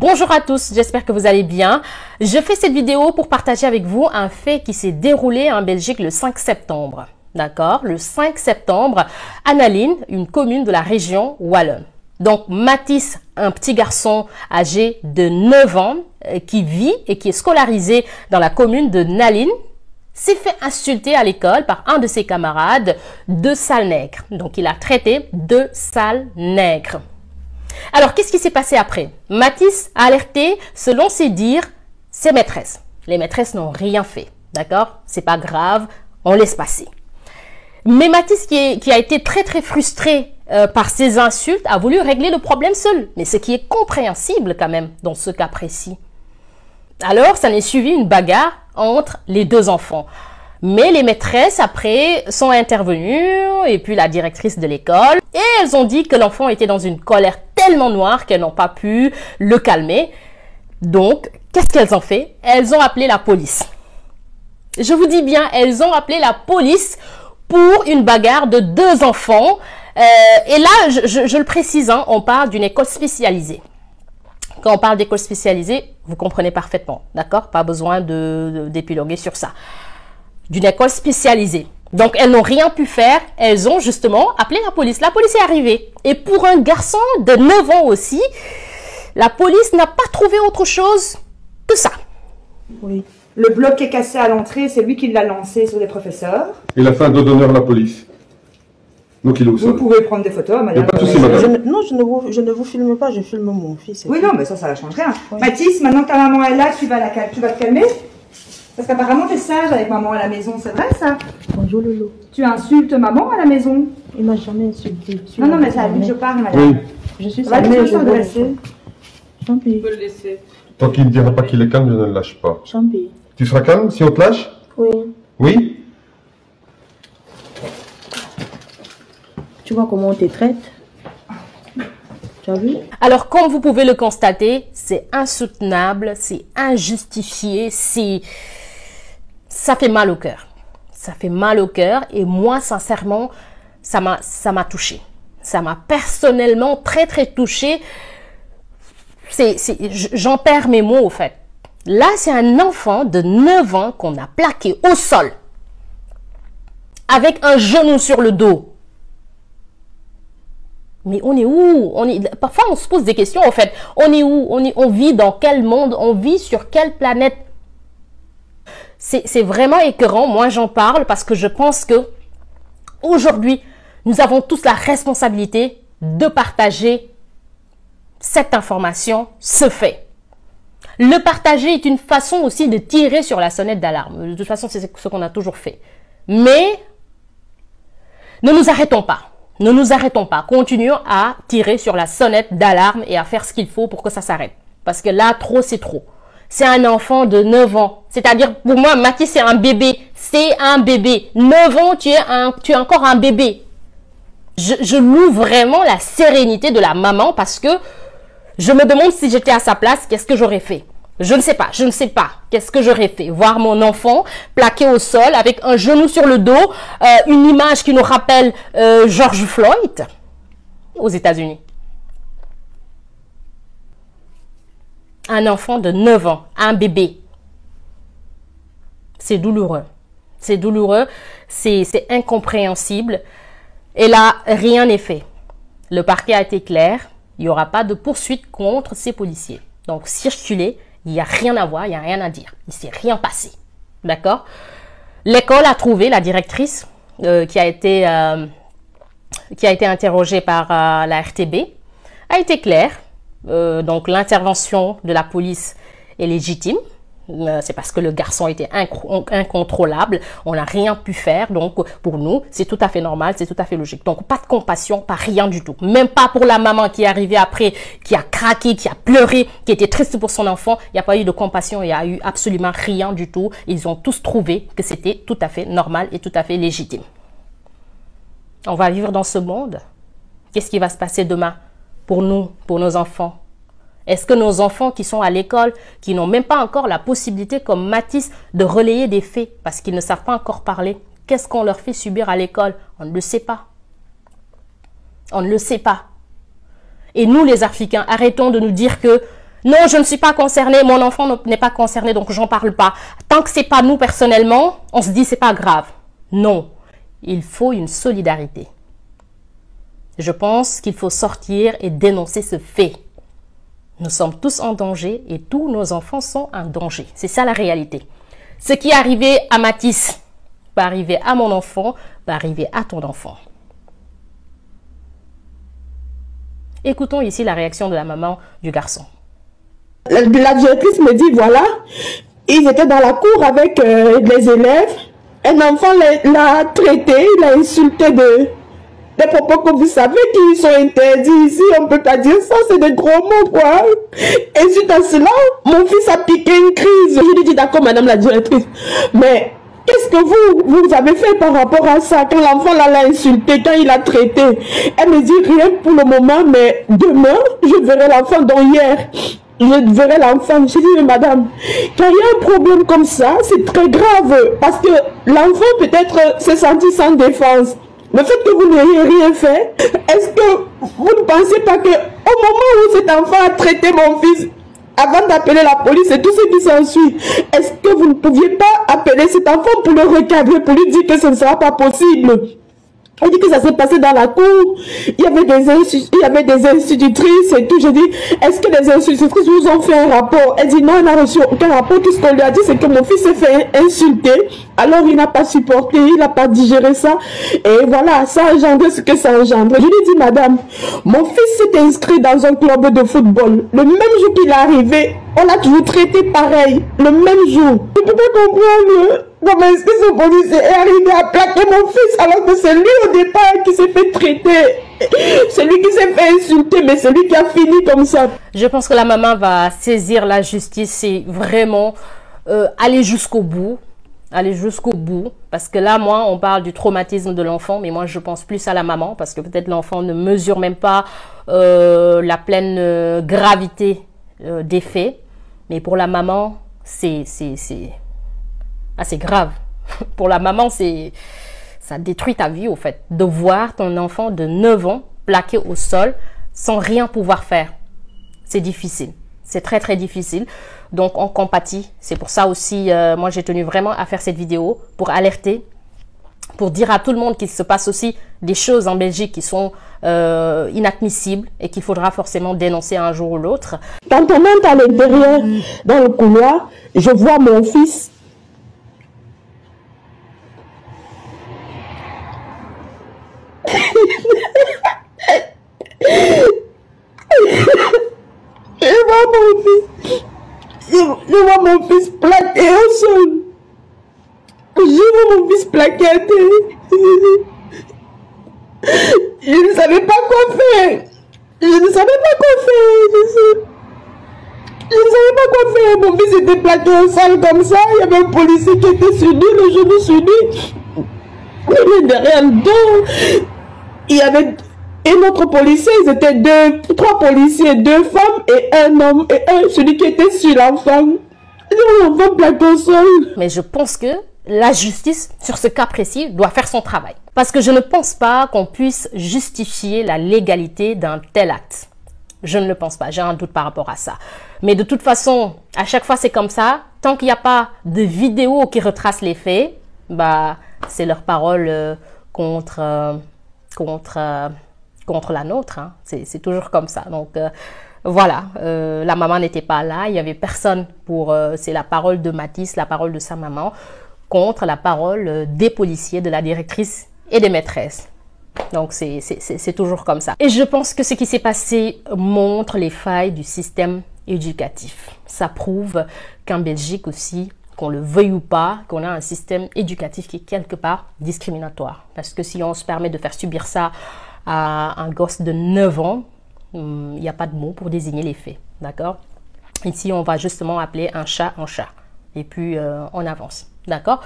Bonjour à tous, j'espère que vous allez bien. Je fais cette vidéo pour partager avec vous un fait qui s'est déroulé en Belgique le 5 septembre. D'accord Le 5 septembre, Naline, une commune de la région Wallonne. Donc Matisse, un petit garçon âgé de 9 ans euh, qui vit et qui est scolarisé dans la commune de Naline, s'est fait insulter à l'école par un de ses camarades de sale nègre. Donc il a traité de sale nègre. Alors, qu'est-ce qui s'est passé après Matisse a alerté, selon ses dires, ses maîtresses. Les maîtresses n'ont rien fait. D'accord C'est pas grave, on laisse passer. Mais Matisse, qui, a été très très frustré euh, par ses insultes, a voulu régler le problème seul. Mais ce qui est compréhensible quand même dans ce cas précis. Alors, ça n'est suivi une bagarre entre les deux enfants. Mais les maîtresses, après, sont intervenues, et puis la directrice de l'école, et elles ont dit que l'enfant était dans une colère tellement noire qu'elles n'ont pas pu le calmer. Donc, qu'est-ce qu'elles ont fait Elles ont appelé la police. Je vous dis bien, elles ont appelé la police pour une bagarre de deux enfants. Euh, et là, je, le précise, hein, on parle d'une école spécialisée. Quand on parle d'école spécialisée, vous comprenez parfaitement, d'accord Pas besoin de d'épiloguer sur ça d'une école spécialisée. Donc elles n'ont rien pu faire, elles ont justement appelé la police. La police est arrivée. Et pour un garçon de 9 ans aussi, la police n'a pas trouvé autre chose que ça. Oui. Le bloc est cassé à l'entrée, c'est lui qui l'a lancé sur les professeurs. Il a fait un dos d'honneur à la police. Donc il Vous pouvez prendre des photos, madame. Je, non, je ne, vous, filme pas, je filme mon fils. Oui, non, mais ça, ça ne change rien. Hein. Mathis, maintenant que ta maman est là, tu vas, la, tu vas te calmer parce qu'apparemment, es sage avec maman à la maison, c'est vrai ça Bonjour Lolo. Tu insultes maman à la maison Il m'a jamais insulté. non, non, mais ça a vu que je parle, madame. Oui. Je suis sage. je je suis laisser. Je peux le laisser. Tant qu'il ne dira pas qu'il est calme, je ne le lâche pas. Tant Tu seras calme si on te lâche Oui. Oui Tu vois comment on te traite Tu as vu Alors, comme vous pouvez le constater, c'est insoutenable, c'est injustifié, c'est ça fait mal au cœur. Ça fait mal au cœur et moi, sincèrement, ça m'a, ça m'a touché. Ça m'a personnellement très, très touché. j'en perds mes mots, au fait. Là, c'est un enfant de 9 ans qu'on a plaqué au sol avec un genou sur le dos. Mais on est où on est... Parfois, on se pose des questions, en fait. On est où on, on vit dans quel monde On vit sur quelle planète c'est vraiment écœurant. Moi, j'en parle parce que je pense que aujourd'hui, nous avons tous la responsabilité de partager cette information, ce fait. Le partager est une façon aussi de tirer sur la sonnette d'alarme. De toute façon, c'est ce qu'on a toujours fait. Mais ne nous arrêtons pas. Ne nous arrêtons pas. Continuons à tirer sur la sonnette d'alarme et à faire ce qu'il faut pour que ça s'arrête. Parce que là, trop, c'est trop c'est un enfant de 9 ans. C'est-à-dire, pour moi, Mathis, c'est un bébé. C'est un bébé. 9 ans, tu es, un, tu es encore un bébé. Je, loue vraiment la sérénité de la maman parce que je me demande si j'étais à sa place, qu'est-ce que j'aurais fait je ne sais pas, je ne sais pas. Qu'est-ce que j'aurais fait Voir mon enfant plaqué au sol avec un genou sur le dos, euh, une image qui nous rappelle euh, George Floyd aux États-Unis. un enfant de 9 ans, un bébé. C'est douloureux. C'est douloureux, c'est incompréhensible. Et là, rien n'est fait. Le parquet a été clair, il n'y aura pas de poursuite contre ces policiers. Donc circuler, il n'y a rien à voir, il n'y a rien à dire. Il ne s'est rien passé. D'accord L'école a trouvé la directrice euh, qui, a été, euh, qui a été interrogée par euh, la RTB, a été claire. Euh, donc l'intervention de la police est légitime. Euh, c'est parce que le garçon était incontrôlable, on n'a rien pu faire, donc pour nous, c'est tout à fait normal, c'est tout à fait logique. Donc pas de compassion, pas rien du tout. Même pas pour la maman qui est arrivée après, qui a craqué, qui a pleuré, qui était triste pour son enfant, il n'y a pas eu de compassion, il n'y a eu absolument rien du tout. Ils ont tous trouvé que c'était tout à fait normal et tout à fait légitime. On va vivre dans ce monde. Qu'est-ce qui va se passer demain pour nous, pour nos enfants Est-ce que nos enfants qui sont à l'école, qui n'ont même pas encore la possibilité, comme Matisse, de relayer des faits parce qu'ils ne savent pas encore parler, qu'est-ce qu'on leur fait subir à l'école On ne le sait pas. On ne le sait pas. Et nous, les Africains, arrêtons de nous dire que non, je ne suis pas concerné, mon enfant n'est pas concerné, donc j'en parle pas. Tant que c'est pas nous personnellement, on se dit c'est pas grave. Non, il faut une solidarité. Je pense qu'il faut sortir et dénoncer ce fait. Nous sommes tous en danger et tous nos enfants sont en danger. C'est ça la réalité. Ce qui est arrivé à Matisse va arriver à mon enfant, va arriver à ton enfant. Écoutons ici la réaction de la maman du garçon. La, directrice me dit, voilà, ils étaient dans la cour avec euh, les élèves. Un enfant l'a traité, l'a insulté de, des propos que vous savez qu'ils sont interdits ici, on ne peut pas dire ça, c'est des gros mots, quoi. Et suite à cela, mon fils a piqué une crise. Je lui ai dit, d'accord, madame la directrice, mais Qu'est-ce que vous, vous avez fait par rapport à ça Quand l'enfant l'a insulté, quand il l'a traité, elle me dit rien pour le moment, mais demain, je verrai l'enfant dont hier. Je verrai l'enfant. J'ai dit, mais madame, quand il y a un problème comme ça, c'est très grave. Parce que l'enfant peut-être euh, se senti sans défense. Le fait que vous n'ayez rien fait, est-ce que vous ne pensez pas que au moment où cet enfant a traité mon fils, avant d'appeler la police et tout ce qui s'ensuit, est-ce que vous ne pouviez pas appeler cet enfant pour le recadrer, pour lui dire que ce ne sera pas possible elle dit que ça s'est passé dans la cour. Il y avait des, il y avait des institutrices et tout. Je dis, est-ce que les institutrices vous ont fait un rapport Elle dit, non, elle n'a reçu aucun rapport. Tout ce qu'on lui a dit, c'est que mon fils s'est fait insulter. Alors, il n'a pas supporté, il n'a pas digéré ça. Et voilà, ça a ce que ça engendre. Je lui ai dit, madame, mon fils s'est inscrit dans un club de football. Le même jour qu'il est arrivé, on l'a toujours traité pareil. Le même jour. Vous pouvez comprendre mais est-ce que ce police est arrivé à plaquer mon fils alors que c'est lui au départ qui s'est fait traiter c'est lui qui s'est fait insulter, mais c'est lui qui a fini comme ça. Je pense que la maman va saisir la justice et vraiment euh, aller jusqu'au bout. Aller jusqu'au bout. Parce que là, moi, on parle du traumatisme de l'enfant, mais moi, je pense plus à la maman, parce que peut-être l'enfant ne mesure même pas euh, la pleine euh, gravité des faits. Mais pour la maman, c'est... Ah, c'est grave. Pour la maman, c'est ça détruit ta vie, au fait. De voir ton enfant de 9 ans plaqué au sol sans rien pouvoir faire. C'est difficile. C'est très, très difficile. Donc, on compatit. C'est pour ça aussi, euh, moi, j'ai tenu vraiment à faire cette vidéo pour alerter, pour dire à tout le monde qu'il se passe aussi des choses en Belgique qui sont euh, inadmissibles et qu'il faudra forcément dénoncer un jour ou l'autre. Quand on monte à l'intérieur, dans le couloir, je vois mon fils Je vois mon fils. Je, je vois mon fils plaqué au sol. Je vois mon fils plaqué à terre. Je ne savais pas quoi faire. Je ne savais pas quoi faire. Je ne savais pas quoi faire. Mon fils était plaqué au sol comme ça. Il y avait un policier qui était sur lui, le genou sur lui. Il est derrière le dos il y avait un autre policier, ils étaient deux, trois policiers, deux femmes et un homme, et un, celui qui était sur la femme. L'enfant oh, Mais je pense que la justice, sur ce cas précis, doit faire son travail. Parce que je ne pense pas qu'on puisse justifier la légalité d'un tel acte. Je ne le pense pas, j'ai un doute par rapport à ça. Mais de toute façon, à chaque fois c'est comme ça, tant qu'il n'y a pas de vidéo qui retrace les faits, bah c'est leur parole euh, contre... Euh, contre, euh, contre la nôtre. Hein. C'est toujours comme ça. Donc euh, voilà, euh, la maman n'était pas là, il n'y avait personne pour... C'est la parole de Matisse, la parole de sa maman, contre la parole des policiers, de la directrice et des maîtresses. Donc c'est toujours comme ça. Et je pense que ce qui s'est passé montre les failles du système éducatif. Ça prouve qu'en Belgique aussi, qu'on le veuille ou pas, qu'on a un système éducatif qui est quelque part discriminatoire. Parce que si on se permet de faire subir ça à un gosse de 9 ans, hmm, il n'y a pas de mots pour désigner les faits. D'accord Ici, on va justement appeler un chat un chat. Et puis, euh, on avance. D'accord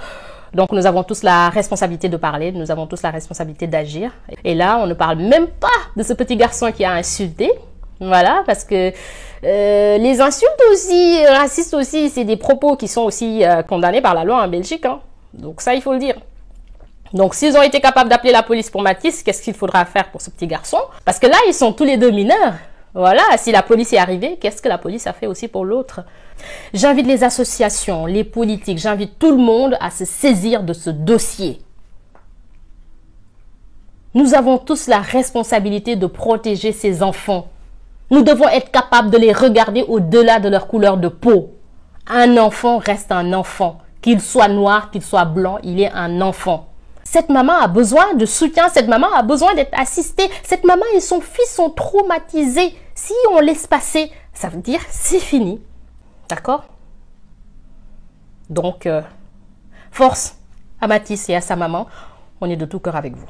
Donc, nous avons tous la responsabilité de parler, nous avons tous la responsabilité d'agir. Et là, on ne parle même pas de ce petit garçon qui a insulté. Voilà, parce que euh, les insultes aussi, racistes aussi, c'est des propos qui sont aussi euh, condamnés par la loi en Belgique. Hein. Donc ça, il faut le dire. Donc s'ils ont été capables d'appeler la police pour Mathis, qu'est-ce qu'il faudra faire pour ce petit garçon Parce que là, ils sont tous les deux mineurs. Voilà, si la police est arrivée, qu'est-ce que la police a fait aussi pour l'autre J'invite les associations, les politiques, j'invite tout le monde à se saisir de ce dossier. Nous avons tous la responsabilité de protéger ces enfants. Nous devons être capables de les regarder au-delà de leur couleur de peau. Un enfant reste un enfant. Qu'il soit noir, qu'il soit blanc, il est un enfant. Cette maman a besoin de soutien, cette maman a besoin d'être assistée. Cette maman et son fils sont traumatisés. Si on laisse passer, ça veut dire c'est fini. D'accord Donc, euh, force à Mathis et à sa maman. On est de tout cœur avec vous.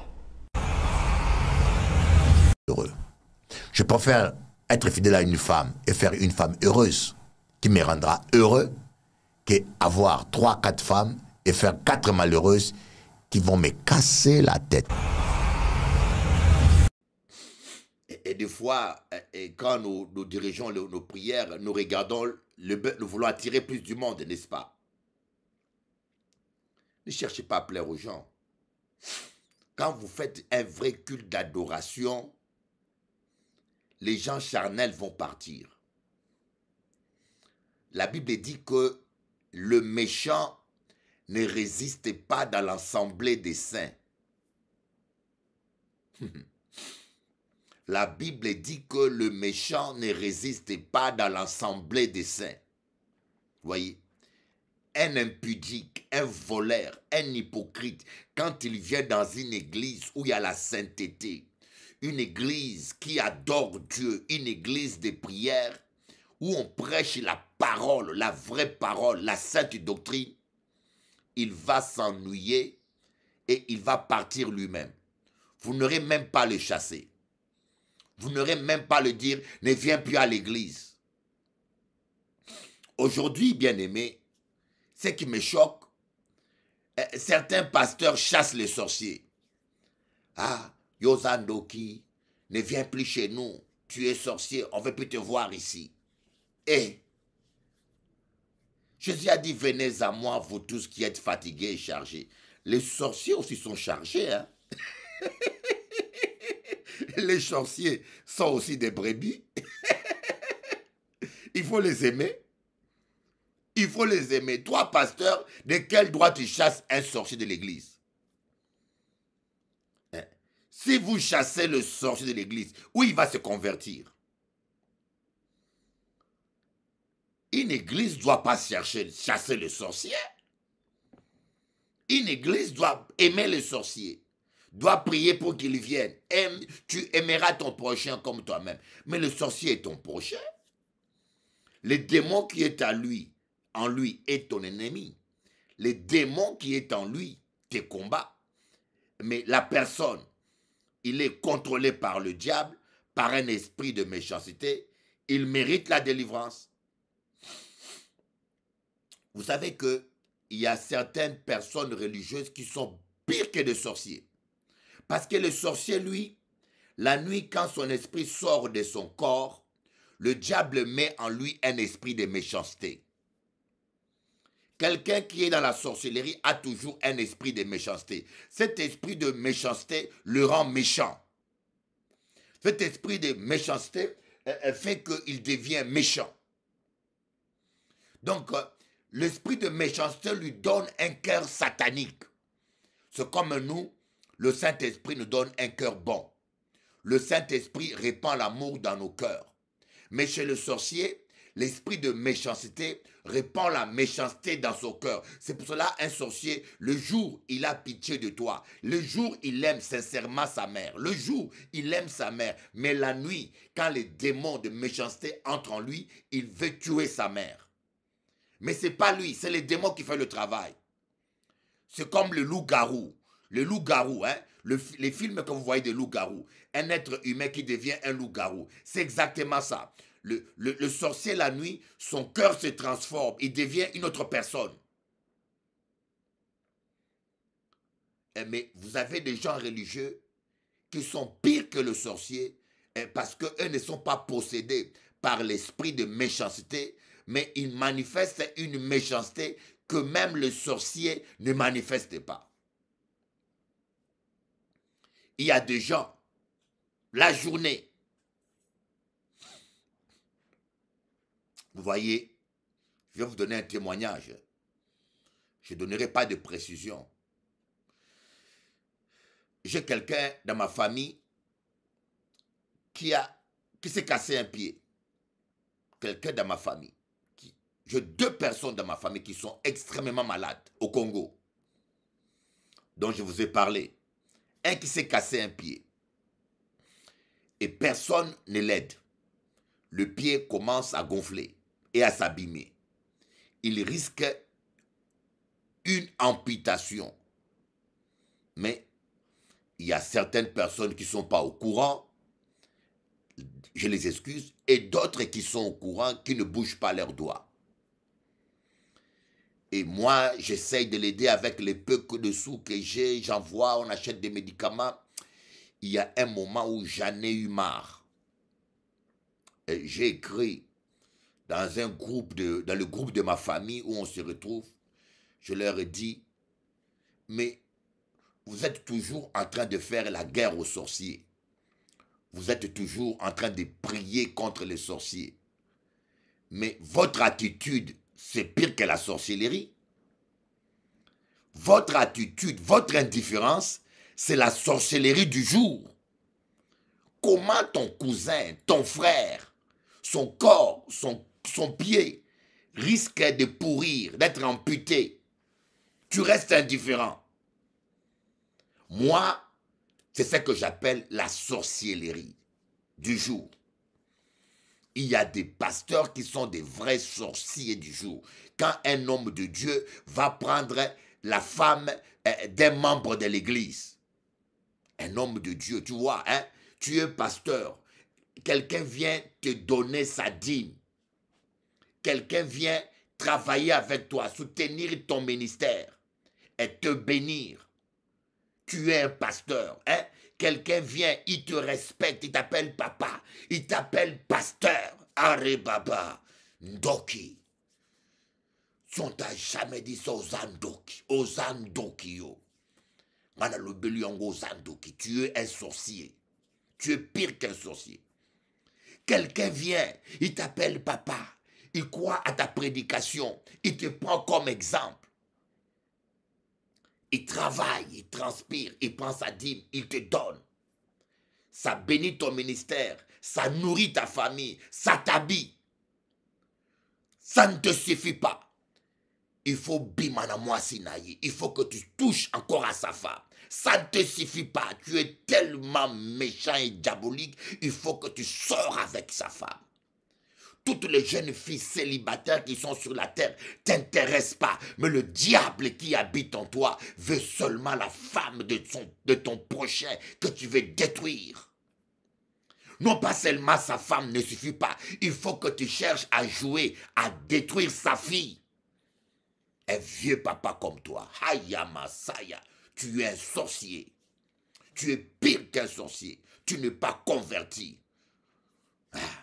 Heureux. Je préfère être fidèle à une femme et faire une femme heureuse qui me rendra heureux que avoir trois, quatre femmes et faire quatre malheureuses qui vont me casser la tête. Et, des fois, et quand nous, dirigeons nos prières, nous regardons le nous voulons attirer plus du monde, n'est-ce pas Ne cherchez pas à plaire aux gens. Quand vous faites un vrai culte d'adoration, les gens charnels vont partir. La Bible dit que le méchant ne résiste pas dans l'assemblée des saints. La Bible dit que le méchant ne résiste pas dans l'assemblée des saints. Vous Voyez, un impudique, un voleur, un hypocrite, quand il vient dans une église où il y a la sainteté, une église qui adore Dieu, une église de prière, où on prêche la parole, la vraie parole, la sainte doctrine, il va s'ennuyer et il va partir lui-même. Vous n'aurez même pas le chasser. Vous n'aurez même pas le dire, ne viens plus à l'église. Aujourd'hui, bien-aimé, ce qui me choque, euh, certains pasteurs chassent les sorciers. Ah, Yozandoki, ne viens plus chez nous. Tu es sorcier, on ne veut plus te voir ici. Et eh. Jésus a dit, venez à moi, vous tous qui êtes fatigués et chargés. Les sorciers aussi sont chargés. Hein? les sorciers sont aussi des brebis. Il faut les aimer. Il faut les aimer. Toi, pasteur, de quel droit tu chasses un sorcier de l'église si vous chassez le sorcier de l'église, où il va se convertir Une église ne doit pas chercher, chasser le sorcier. Une église doit aimer le sorcier, doit prier pour qu'il vienne. tu aimeras ton prochain comme toi-même. Mais le sorcier est ton prochain. Le démon qui est à lui, en lui, est ton ennemi. Le démon qui est en lui te combat. Mais la personne il est contrôlé par le diable, par un esprit de méchanceté, il mérite la délivrance. Vous savez que il y a certaines personnes religieuses qui sont pires que des sorciers. Parce que le sorcier, lui, la nuit, quand son esprit sort de son corps, le diable met en lui un esprit de méchanceté. Quelqu'un qui est dans la sorcellerie a toujours un esprit de méchanceté. Cet esprit de méchanceté le rend méchant. Cet esprit de méchanceté euh, euh, fait qu'il devient méchant. Donc, euh, l'esprit de méchanceté lui donne un cœur satanique. C'est comme nous, le Saint-Esprit nous donne un cœur bon. Le Saint-Esprit répand l'amour dans nos cœurs. Mais chez le sorcier, L'esprit de méchanceté répand la méchanceté dans son cœur. C'est pour cela un sorcier, le jour il a pitié de toi, le jour il aime sincèrement sa mère, le jour il aime sa mère, mais la nuit, quand les démons de méchanceté entrent en lui, il veut tuer sa mère. Mais c'est pas lui, c'est les démons qui font le travail. C'est comme le loup-garou. Le loup-garou, hein, les films que vous voyez de loup garous un être humain qui devient un loup-garou, c'est exactement ça le, sorcier la nuit, son cœur se transforme, il devient une autre personne. Eh, mais vous avez des gens religieux qui sont pires que le sorcier eh, parce qu'eux ne sont pas possédés par l'esprit de méchanceté, mais ils manifestent une méchanceté que même le sorcier ne manifeste pas. Il y a des gens, la journée, Vous voyez, je vais vous donner un témoignage. Je ne donnerai pas de précision. J'ai quelqu'un dans ma famille qui, s'est cassé un pied. Quelqu'un dans ma famille. J'ai deux personnes dans ma famille qui sont extrêmement malades au Congo, dont je vous ai parlé. Un qui s'est cassé un pied. Et personne ne l'aide. Le pied commence à gonfler et à s'abîmer. Il risque une amputation. Mais il y a certaines personnes qui sont pas au courant, je les excuse, et d'autres qui sont au courant, qui ne bougent pas leurs doigts. Et moi, j'essaye de l'aider avec les peu de sous que j'ai, j'envoie, on achète des médicaments. Il y a un moment où j'en ai eu marre. J'ai écrit dans un groupe dans le groupe de ma famille où on se retrouve, je leur ai dit, mais vous êtes toujours en train de faire la guerre aux sorciers. Vous êtes toujours en train de prier contre les sorciers. Mais votre attitude, c'est pire que la sorcellerie. Votre attitude, votre indifférence, c'est la sorcellerie du jour. Comment ton cousin, ton frère, son corps, son son pied risque de pourrir, d'être amputé. Tu restes indifférent. Moi, c'est ce que j'appelle la sorcellerie du jour. Il y a des pasteurs qui sont des vrais sorciers du jour. Quand un homme de Dieu va prendre la femme euh, d'un membre de l'Église, un homme de Dieu, tu vois, hein, tu es pasteur, quelqu'un vient te donner sa dîme quelqu'un vient travailler avec toi, soutenir ton ministère et te bénir. Tu es un pasteur, hein? Quelqu'un vient, il te respecte, il t'appelle papa, il t'appelle pasteur. Aré baba, Ndoki. Si on t'a jamais dit ça aux Andoki, aux tu es un sorcier. Tu es pire qu'un sorcier. Quelqu'un vient, il t'appelle papa. Il croit à ta prédication. Il te prend comme exemple. Il travaille, il transpire, il prend sa dîme, il te donne. Ça bénit ton ministère, ça nourrit ta famille, ça t'habille. Ça ne te suffit pas. Il faut bimanamoa sinaï. Il faut que tu touches encore à sa femme. Ça ne te suffit pas. Tu es tellement méchant et diabolique. Il faut que tu sors avec sa femme toutes les jeunes filles célibataires qui sont sur la terre t'intéressent pas. Mais le diable qui habite en toi veut seulement la femme de ton, de prochain que tu veux détruire. Non pas seulement sa femme ne suffit pas. Il faut que tu cherches à jouer, à détruire sa fille. Un vieux papa comme toi, Saya, tu es un sorcier. Tu es pire qu'un sorcier. Tu n'es pas converti. Ah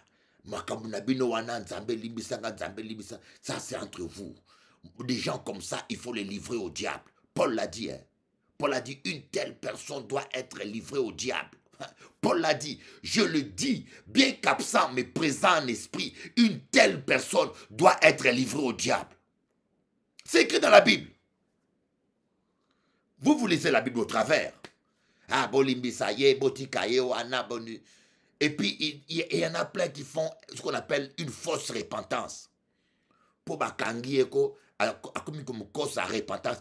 ça c'est entre vous des gens comme ça il faut les livrer au diable Paul l'a dit hein? Paul a dit une telle personne doit être livrée au diable Paul l'a dit, je le dis, bien qu'absent mais présent en esprit, une telle personne doit être livrée au diable. C'est écrit dans la Bible. Vous vous laissez la Bible au travers. Ah, wana, et puis, il, y en a plein qui font ce qu'on appelle une fausse repentance. Pour comme cause sa repentance,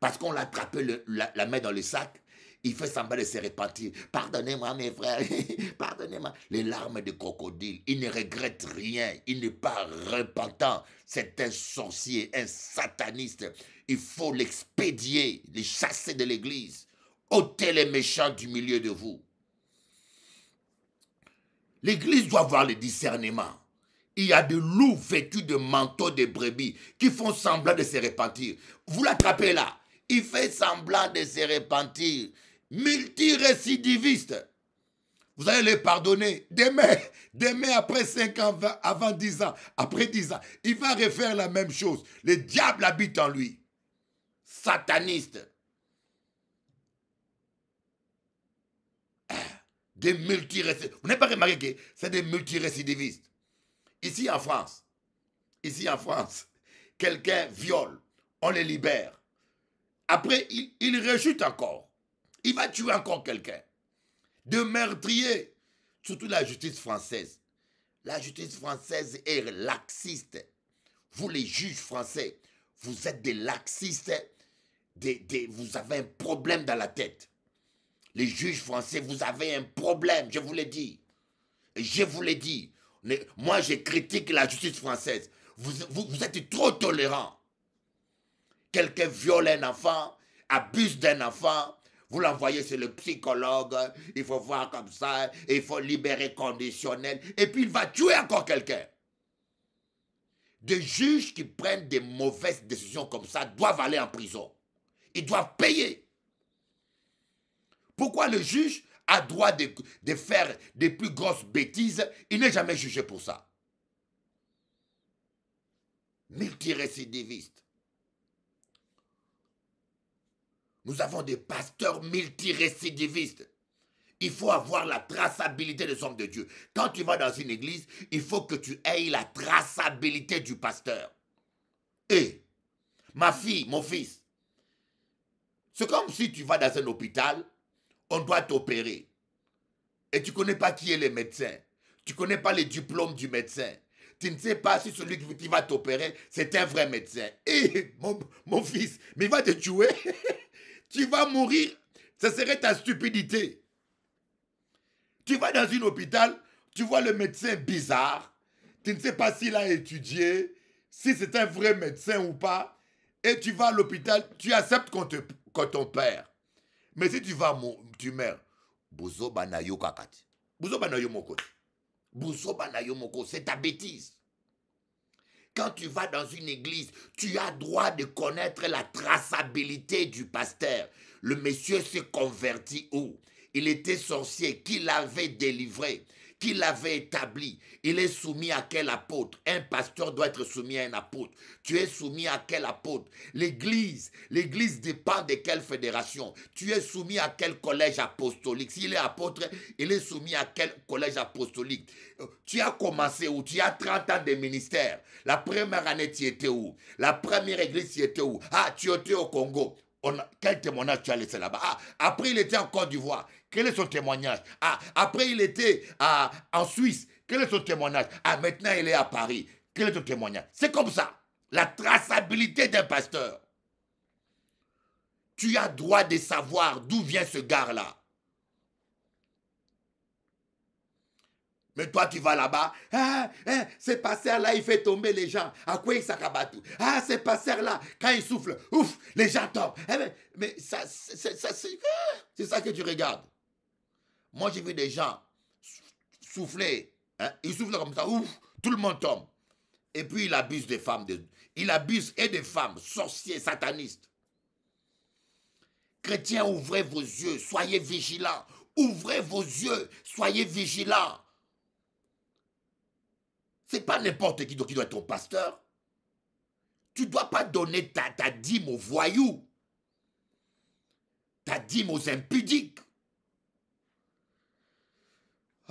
parce qu'on l'a attrapé la, main dans le sac, il fait semblant de se repentir. Pardonnez-moi, mes frères, pardonnez-moi. Les larmes de crocodile, il ne regrette rien, il n'est pas repentant. C'est un sorcier, un sataniste. Il faut l'expédier, le chasser de l'église. ôter les méchants du milieu de vous. L'Église doit avoir le discernement. Il y a des loups vêtus de manteaux de brebis qui font semblant de se repentir. Vous l'attrapez là. Il fait semblant de se repentir. Multirécidiviste. Vous allez les pardonner. Demain, demain après 5 ans, avant 10 ans, après 10 ans, il va refaire la même chose. Le diable habite en lui. Sataniste. des multirécidivistes. Vous n'avez pas remarqué que c'est des multirécidivistes. Ici en France, ici en France, quelqu'un viole, on les libère. Après, il, il encore. Il va tuer encore quelqu'un. De meurtrier. Surtout la justice française. La justice française est laxiste. Vous, les juges français, vous êtes des laxistes. vous avez un problème dans la tête. Les juges français, vous avez un problème, je vous l'ai dit. Je vous l'ai dit. Moi, je critique la justice française. Vous, êtes trop tolérant. Quelqu'un viole un enfant, abuse d'un enfant, vous l'envoyez chez le psychologue, il faut voir comme ça, il faut libérer conditionnel, et puis il va tuer encore quelqu'un. Des juges qui prennent des mauvaises décisions comme ça doivent aller en prison. Ils doivent payer. Pourquoi le juge a droit de, faire des plus grosses bêtises Il n'est jamais jugé pour ça. Multirécidiviste. Nous avons des pasteurs multirécidivistes. Il faut avoir la traçabilité des hommes de Dieu. Quand tu vas dans une église, il faut que tu aies la traçabilité du pasteur. Et eh, ma fille, mon fils, c'est comme si tu vas dans un hôpital on doit t'opérer. Et tu connais pas qui est le médecin. Tu connais pas les diplômes du médecin. Tu ne sais pas si celui qui va t'opérer, c'est un vrai médecin. Et eh, mon, fils, mais il va te tuer. tu vas mourir. Ce serait ta stupidité. Tu vas dans un hôpital, tu vois le médecin bizarre. Tu ne sais pas s'il a étudié, si c'est un vrai médecin ou pas. Et tu vas à l'hôpital, tu acceptes qu'on te, ton mais si tu vas, tu meurs. kakati. moko. moko. C'est ta bêtise. Quand tu vas dans une église, tu as droit de connaître la traçabilité du pasteur. Le monsieur s'est converti où Il était sorcier. Qui l'avait délivré qu'il avait établi. Il est soumis à quel apôtre Un pasteur doit être soumis à un apôtre. Tu es soumis à quel apôtre L'église. L'église dépend de quelle fédération Tu es soumis à quel collège apostolique S'il est apôtre, il est soumis à quel collège apostolique Tu as commencé où Tu as 30 ans de ministère. La première année, tu étais où La première église, tu étais où Ah, tu étais au Congo. On a, quel témoignage tu as laissé là-bas ah, Après, il était en Côte d'Ivoire. Quel est son témoignage ah, Après, il était à, en Suisse. Quel est son témoignage Ah, maintenant, il est à Paris. Quel est son témoignage C'est comme ça. La traçabilité d'un pasteur. Tu as droit de savoir d'où vient ce gars-là. Mais toi, tu vas là-bas. Ah, hein, ce pasteur-là, il fait tomber les gens. À quoi il s'accabate Ah, ce pasteur-là, quand il souffle, ouf, les gens tombent. Eh, mais ça, ah, c'est ça que tu regardes. Moi, j'ai vu des gens souffler. Hein. Ils soufflent comme ça, ouf, tout le monde tombe. Et puis, il abuse des femmes. De... Il abuse et des femmes, sorciers, satanistes. Chrétiens, ouvrez vos yeux, soyez vigilants. Ouvrez vos yeux, soyez vigilants. Ce n'est pas n'importe qui qui doit être ton pasteur. Tu ne dois pas donner ta, ta dîme aux voyous, ta dîme aux impudiques.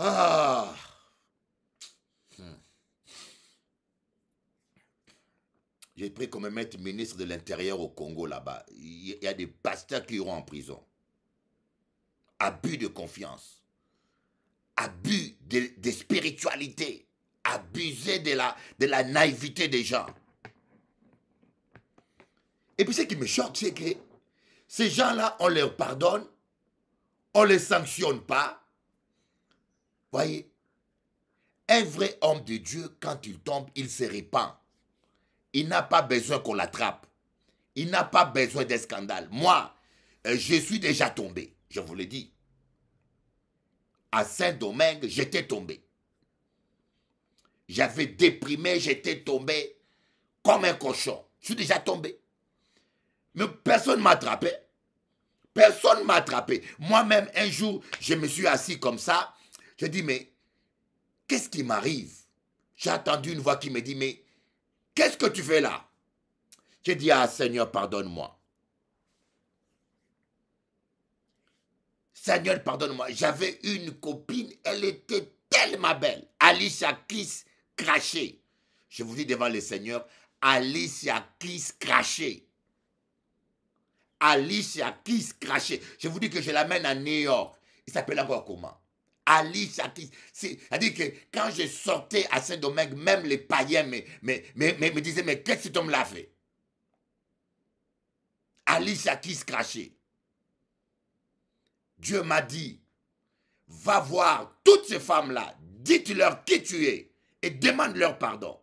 Ah J'ai pris comme maître ministre de l'Intérieur au Congo là-bas. Il y a des pasteurs qui iront en prison. Abus de confiance. Abus de, spiritualité. Abuser de la, de la naïveté des gens. Et puis ce qui me choque, c'est que ces gens-là, on leur pardonne, on ne les sanctionne pas, Voyez, un vrai homme de Dieu, quand il tombe, il se répand. Il n'a pas besoin qu'on l'attrape. Il n'a pas besoin d'un scandale. Moi, euh, je suis déjà tombé, je vous le dis. À Saint-Domingue, j'étais tombé. J'avais déprimé, j'étais tombé comme un cochon. Je suis déjà tombé. Mais personne ne attrapé. Personne ne attrapé. Moi-même, un jour, je me suis assis comme ça. J'ai dit, mais qu'est-ce qui m'arrive J'ai entendu une voix qui me dit, mais qu'est-ce que tu fais là J'ai dit, ah Seigneur, pardonne-moi. Seigneur, pardonne-moi. J'avais une copine, elle était tellement belle. Alicia Kiss craché. Je vous dis devant le Seigneur, Alicia Kiss craché. Alicia Kiss craché. Je vous dis que je l'amène à New York. Il s'appelle encore comment Ali Chatis. C'est-à-dire que quand je sortais à Saint-Domingue, même les païens me, disaient, mais qu'est-ce que cet homme-là fait Ali Chatis craché. Dieu m'a dit, va voir toutes ces femmes-là, dites-leur qui tu es et demande-leur pardon.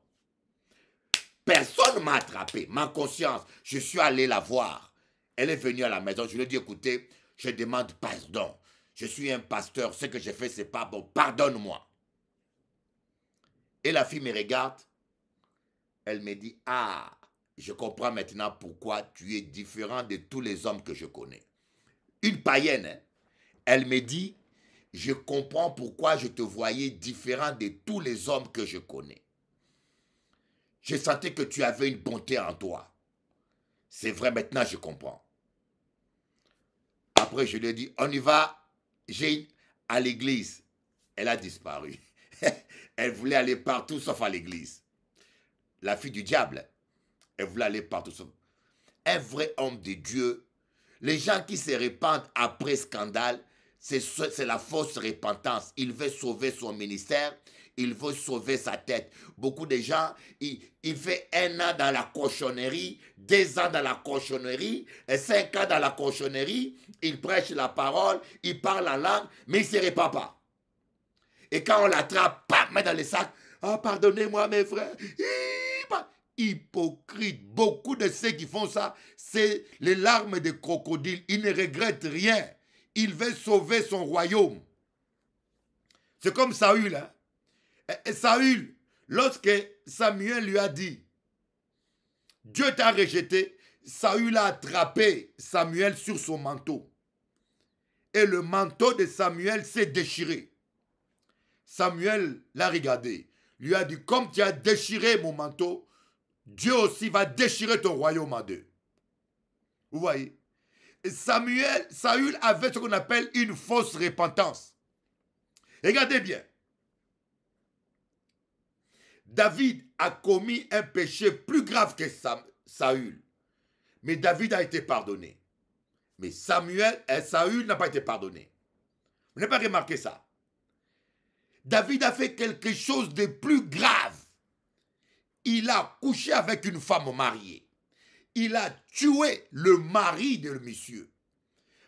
Personne ne m'a attrapé, ma conscience, je suis allé la voir. Elle est venue à la maison, je lui ai dit, écoutez, je demande pardon je suis un pasteur, ce que j'ai fait, c'est pas bon, pardonne-moi. Et la fille me regarde, elle me dit, ah, je comprends maintenant pourquoi tu es différent de tous les hommes que je connais. Une païenne, hein. elle me dit, je comprends pourquoi je te voyais différent de tous les hommes que je connais. Je sentais que tu avais une bonté en toi. C'est vrai, maintenant je comprends. Après, je lui ai dit, on y va, j'ai à l'église. Elle a disparu. elle voulait aller partout sauf à l'église. La fille du diable, elle voulait aller partout sauf. Un vrai homme de Dieu, les gens qui se répandent après scandale, c'est la fausse repentance. Il veut sauver son ministère, il veut sauver sa tête. Beaucoup de gens, il, fait un an dans la cochonnerie, deux ans dans la cochonnerie, et cinq ans dans la cochonnerie. Il prêche la parole, il parle la langue, mais il ne se pas. Et quand on l'attrape, pas met dans le sac. Ah, pardonnez-moi, mes frères. Hypocrite. Beaucoup de ceux qui font ça, c'est les larmes des crocodiles. Ils ne regrettent rien. Ils veulent sauver son royaume. C'est comme Saül, hein? Et Saül, lorsque Samuel lui a dit, Dieu t'a rejeté, Saül a attrapé Samuel sur son manteau. Et le manteau de Samuel s'est déchiré. Samuel l'a regardé, lui a dit, comme tu as déchiré mon manteau, Dieu aussi va déchirer ton royaume en deux. Vous voyez Samuel, Saül avait ce qu'on appelle une fausse repentance. Regardez bien. David a commis un péché plus grave que Saül. Mais David a été pardonné. Mais Samuel et euh, Saül n'a pas été pardonné. Vous n'avez pas remarqué ça. David a fait quelque chose de plus grave. Il a couché avec une femme mariée. Il a tué le mari de monsieur.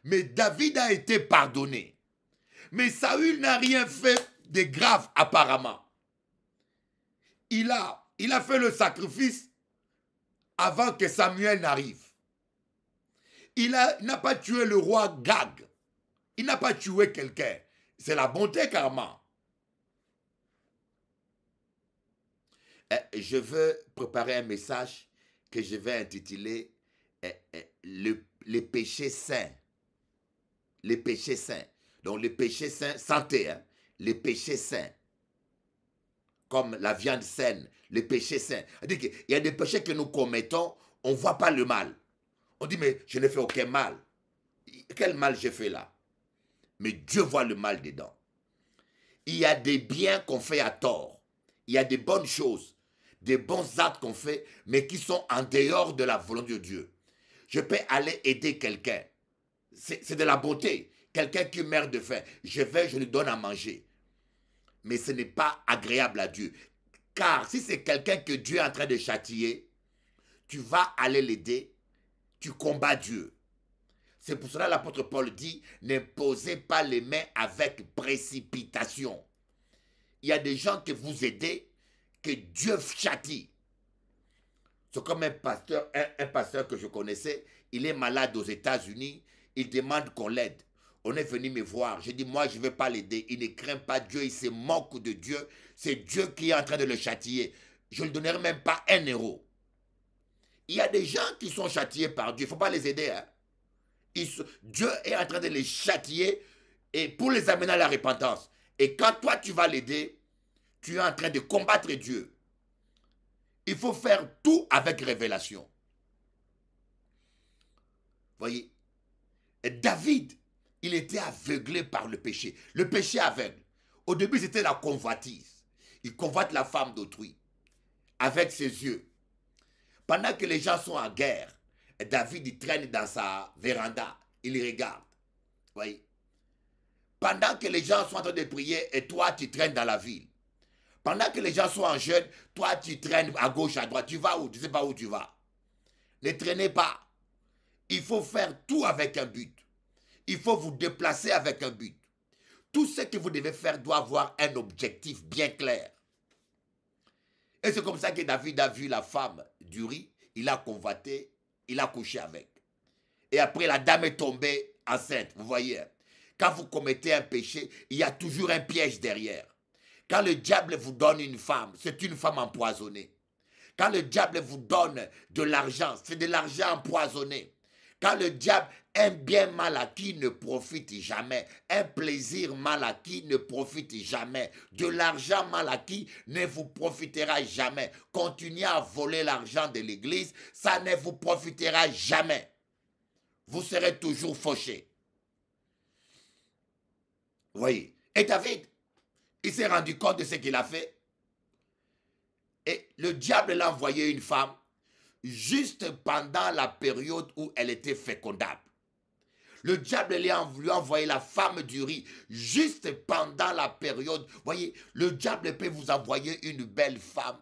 Mais David a été pardonné. Mais Saül n'a rien fait de grave apparemment il a, il a fait le sacrifice avant que Samuel n'arrive. Il n'a pas tué le roi Gag. Il n'a pas tué quelqu'un. C'est la bonté carrément. Eh, je veux préparer un message que je vais intituler eh, eh, Les péchés saints. Les péchés saints. Donc les péchés saints, santé, hein. les péchés saints comme la viande saine, les péchés sains. Il y a des péchés que nous commettons, on ne voit pas le mal. On dit, mais je ne fais aucun mal. Quel mal j'ai fait là Mais Dieu voit le mal dedans. Il y a des biens qu'on fait à tort. Il y a des bonnes choses, des bons actes qu'on fait, mais qui sont en dehors de la volonté de Dieu. Je peux aller aider quelqu'un. C'est de la beauté. Quelqu'un qui meurt de faim. Je vais, je lui donne à manger mais ce n'est pas agréable à Dieu. Car si c'est quelqu'un que Dieu est en train de châtier, tu vas aller l'aider, tu combats Dieu. C'est pour cela l'apôtre Paul dit, n'imposez pas les mains avec précipitation. Il y a des gens que vous aidez, que Dieu châtie. C'est comme un pasteur, un, un pasteur que je connaissais, il est malade aux États-Unis, il demande qu'on l'aide on est venu me voir. Je dis, moi, je ne vais pas l'aider. Il ne craint pas Dieu, il se moque de Dieu. C'est Dieu qui est en train de le châtier. Je ne donnerai même pas un héros. Il y a des gens qui sont châtiés par Dieu. Il ne faut pas les aider. Hein. Dieu est en train de les châtier et pour les amener à la repentance. Et quand toi, tu vas l'aider, tu es en train de combattre Dieu. Il faut faire tout avec révélation. Voyez, David il était aveuglé par le péché. Le péché aveugle. Au début, c'était la convoitise. Il convoite la femme d'autrui avec ses yeux. Pendant que les gens sont en guerre, David il traîne dans sa véranda, il regarde. Voyez. Pendant que les gens sont en train de prier, et toi tu traînes dans la ville. Pendant que les gens sont en jeûne, toi tu traînes à gauche, à droite. Tu vas où Tu ne sais pas où tu vas. Ne traînez pas. Il faut faire tout avec un but. Il faut vous déplacer avec un but. Tout ce que vous devez faire doit avoir un objectif bien clair. Et c'est comme ça que David a vu la femme du riz. Il a convoité, il a couché avec. Et après, la dame est tombée enceinte. Vous voyez, hein. quand vous commettez un péché, il y a toujours un piège derrière. Quand le diable vous donne une femme, c'est une femme empoisonnée. Quand le diable vous donne de l'argent, c'est de l'argent empoisonné. Quand le diable un bien mal acquis ne profite jamais. Un plaisir mal acquis ne profite jamais. De l'argent mal acquis ne vous profitera jamais. Continuez à voler l'argent de l'Église, ça ne vous profitera jamais. Vous serez toujours fauché. Voyez. Et David, il s'est rendu compte de ce qu'il a fait. Et le diable l'a envoyé une femme juste pendant la période où elle était fécondable. Le diable lui a envoyé la femme du riz juste pendant la période. Voyez, le diable peut vous envoyer une belle femme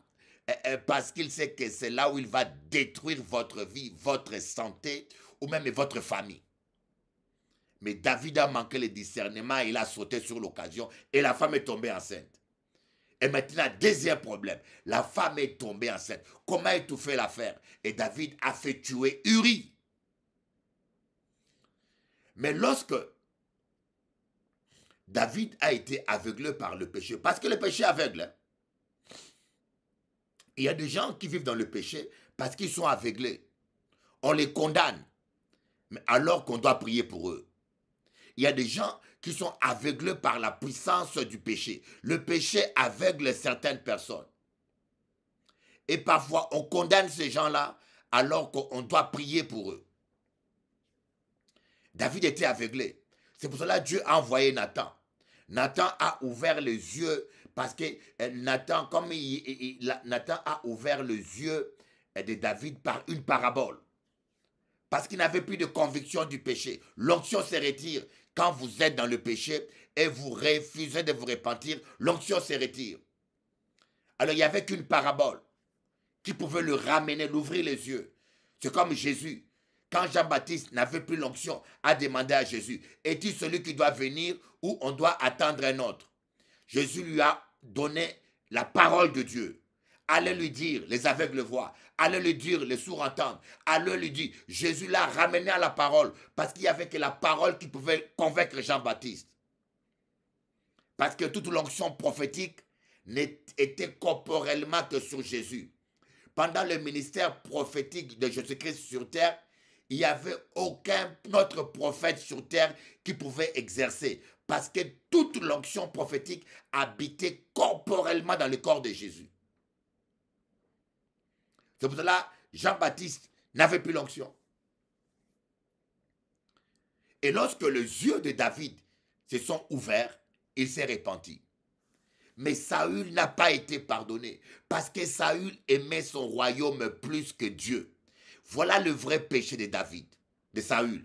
euh, euh, parce qu'il sait que c'est là où il va détruire votre vie, votre santé ou même votre famille. Mais David a manqué le discernement, il a sauté sur l'occasion et la femme est tombée enceinte. Et maintenant, deuxième problème, la femme est tombée enceinte. Comment fait l'affaire Et David a fait tuer Uri. Mais lorsque David a été aveuglé par le péché, parce que le péché aveugle, hein, il y a des gens qui vivent dans le péché parce qu'ils sont aveuglés. On les condamne, alors qu'on doit prier pour eux. Il y a des gens sont aveuglés par la puissance du péché. Le péché aveugle certaines personnes. Et parfois, on condamne ces gens-là alors qu'on doit prier pour eux. David était aveuglé. C'est pour cela que Dieu a envoyé Nathan. Nathan a ouvert les yeux parce que euh, Nathan, comme Nathan a ouvert les yeux euh, de David par une parabole. Parce qu'il n'avait plus de conviction du péché. L'onction se retire. Quand vous êtes dans le péché et vous refusez de vous repentir, l'onction se retire. Alors il n'y avait qu'une parabole qui pouvait le ramener, l'ouvrir les yeux. C'est comme Jésus. Quand Jean-Baptiste n'avait plus l'onction, a demandé à Jésus, « Est-il celui qui doit venir ou on doit attendre un autre Jésus lui a donné la parole de Dieu. Allez lui dire, les aveugles voient, Allez le dire, le sourds entendre. Allez lui dire. Jésus l'a ramené à la parole parce qu'il n'y avait que la parole qui pouvait convaincre Jean-Baptiste. Parce que toute l'onction prophétique n'était corporellement que sur Jésus. Pendant le ministère prophétique de Jésus-Christ sur terre, il n'y avait aucun autre prophète sur terre qui pouvait exercer. Parce que toute l'onction prophétique habitait corporellement dans le corps de Jésus. C'est pour cela Jean-Baptiste n'avait plus l'onction. Et lorsque les yeux de David se sont ouverts, il s'est repenti. Mais Saül n'a pas été pardonné parce que Saül aimait son royaume plus que Dieu. Voilà le vrai péché de David, de Saül.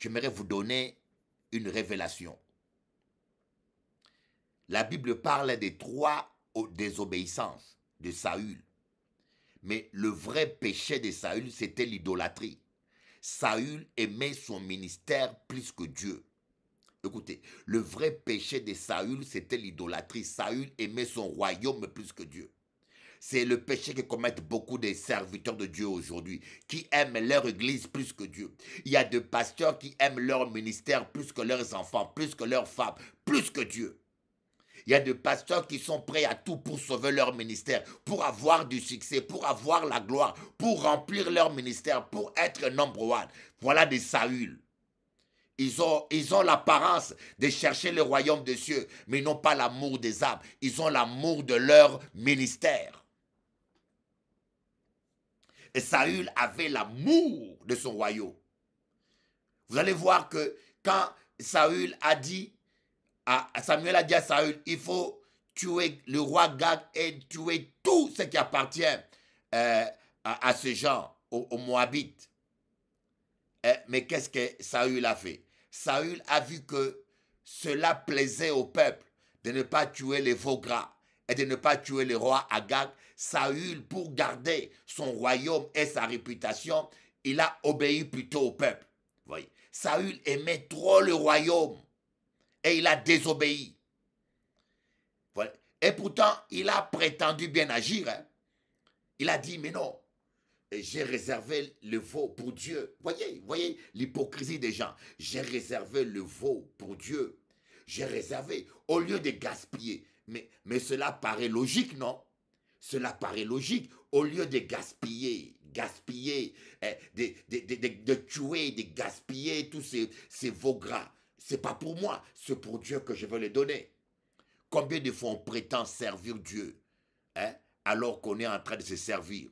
J'aimerais vous donner une révélation. La Bible parle des trois désobéissances de Saül. Mais le vrai péché de Saül, c'était l'idolâtrie. Saül aimait son ministère plus que Dieu. Écoutez, le vrai péché de Saül, c'était l'idolâtrie. Saül aimait son royaume plus que Dieu. C'est le péché que commettent beaucoup des serviteurs de Dieu aujourd'hui, qui aiment leur église plus que Dieu. Il y a des pasteurs qui aiment leur ministère plus que leurs enfants, plus que leurs femmes, plus que Dieu. Il y a des pasteurs qui sont prêts à tout pour sauver leur ministère, pour avoir du succès, pour avoir la gloire, pour remplir leur ministère, pour être number one. Voilà des Saül. Ils ont, ils ont l'apparence de chercher le royaume des cieux, mais ils n'ont pas l'amour des âmes. Ils ont l'amour de leur ministère. Et Saül avait l'amour de son royaume. Vous allez voir que quand Saül a dit Samuel a dit à Saül, il faut tuer le roi Gag et tuer tout ce qui appartient euh, à, ces ce aux, Moabites. Eh, mais qu'est-ce que Saül a fait Saül a vu que cela plaisait au peuple de ne pas tuer les faux gras et de ne pas tuer le roi Agag. Saül, pour garder son royaume et sa réputation, il a obéi plutôt au peuple. Voyez. Saül aimait trop le royaume et il a désobéi. Et pourtant, il a prétendu bien agir. Hein. Il a dit, mais non, j'ai réservé le veau pour Dieu. Voyez, voyez l'hypocrisie des gens. J'ai réservé le veau pour Dieu. J'ai réservé au lieu de gaspiller. Mais, mais cela paraît logique, non Cela paraît logique. Au lieu de gaspiller, gaspiller, eh, de, tuer, de gaspiller tous ces, ces veaux gras, c'est pas pour moi, c'est pour Dieu que je veux les donner. Combien de fois on prétend servir Dieu hein, alors qu'on est en train de se servir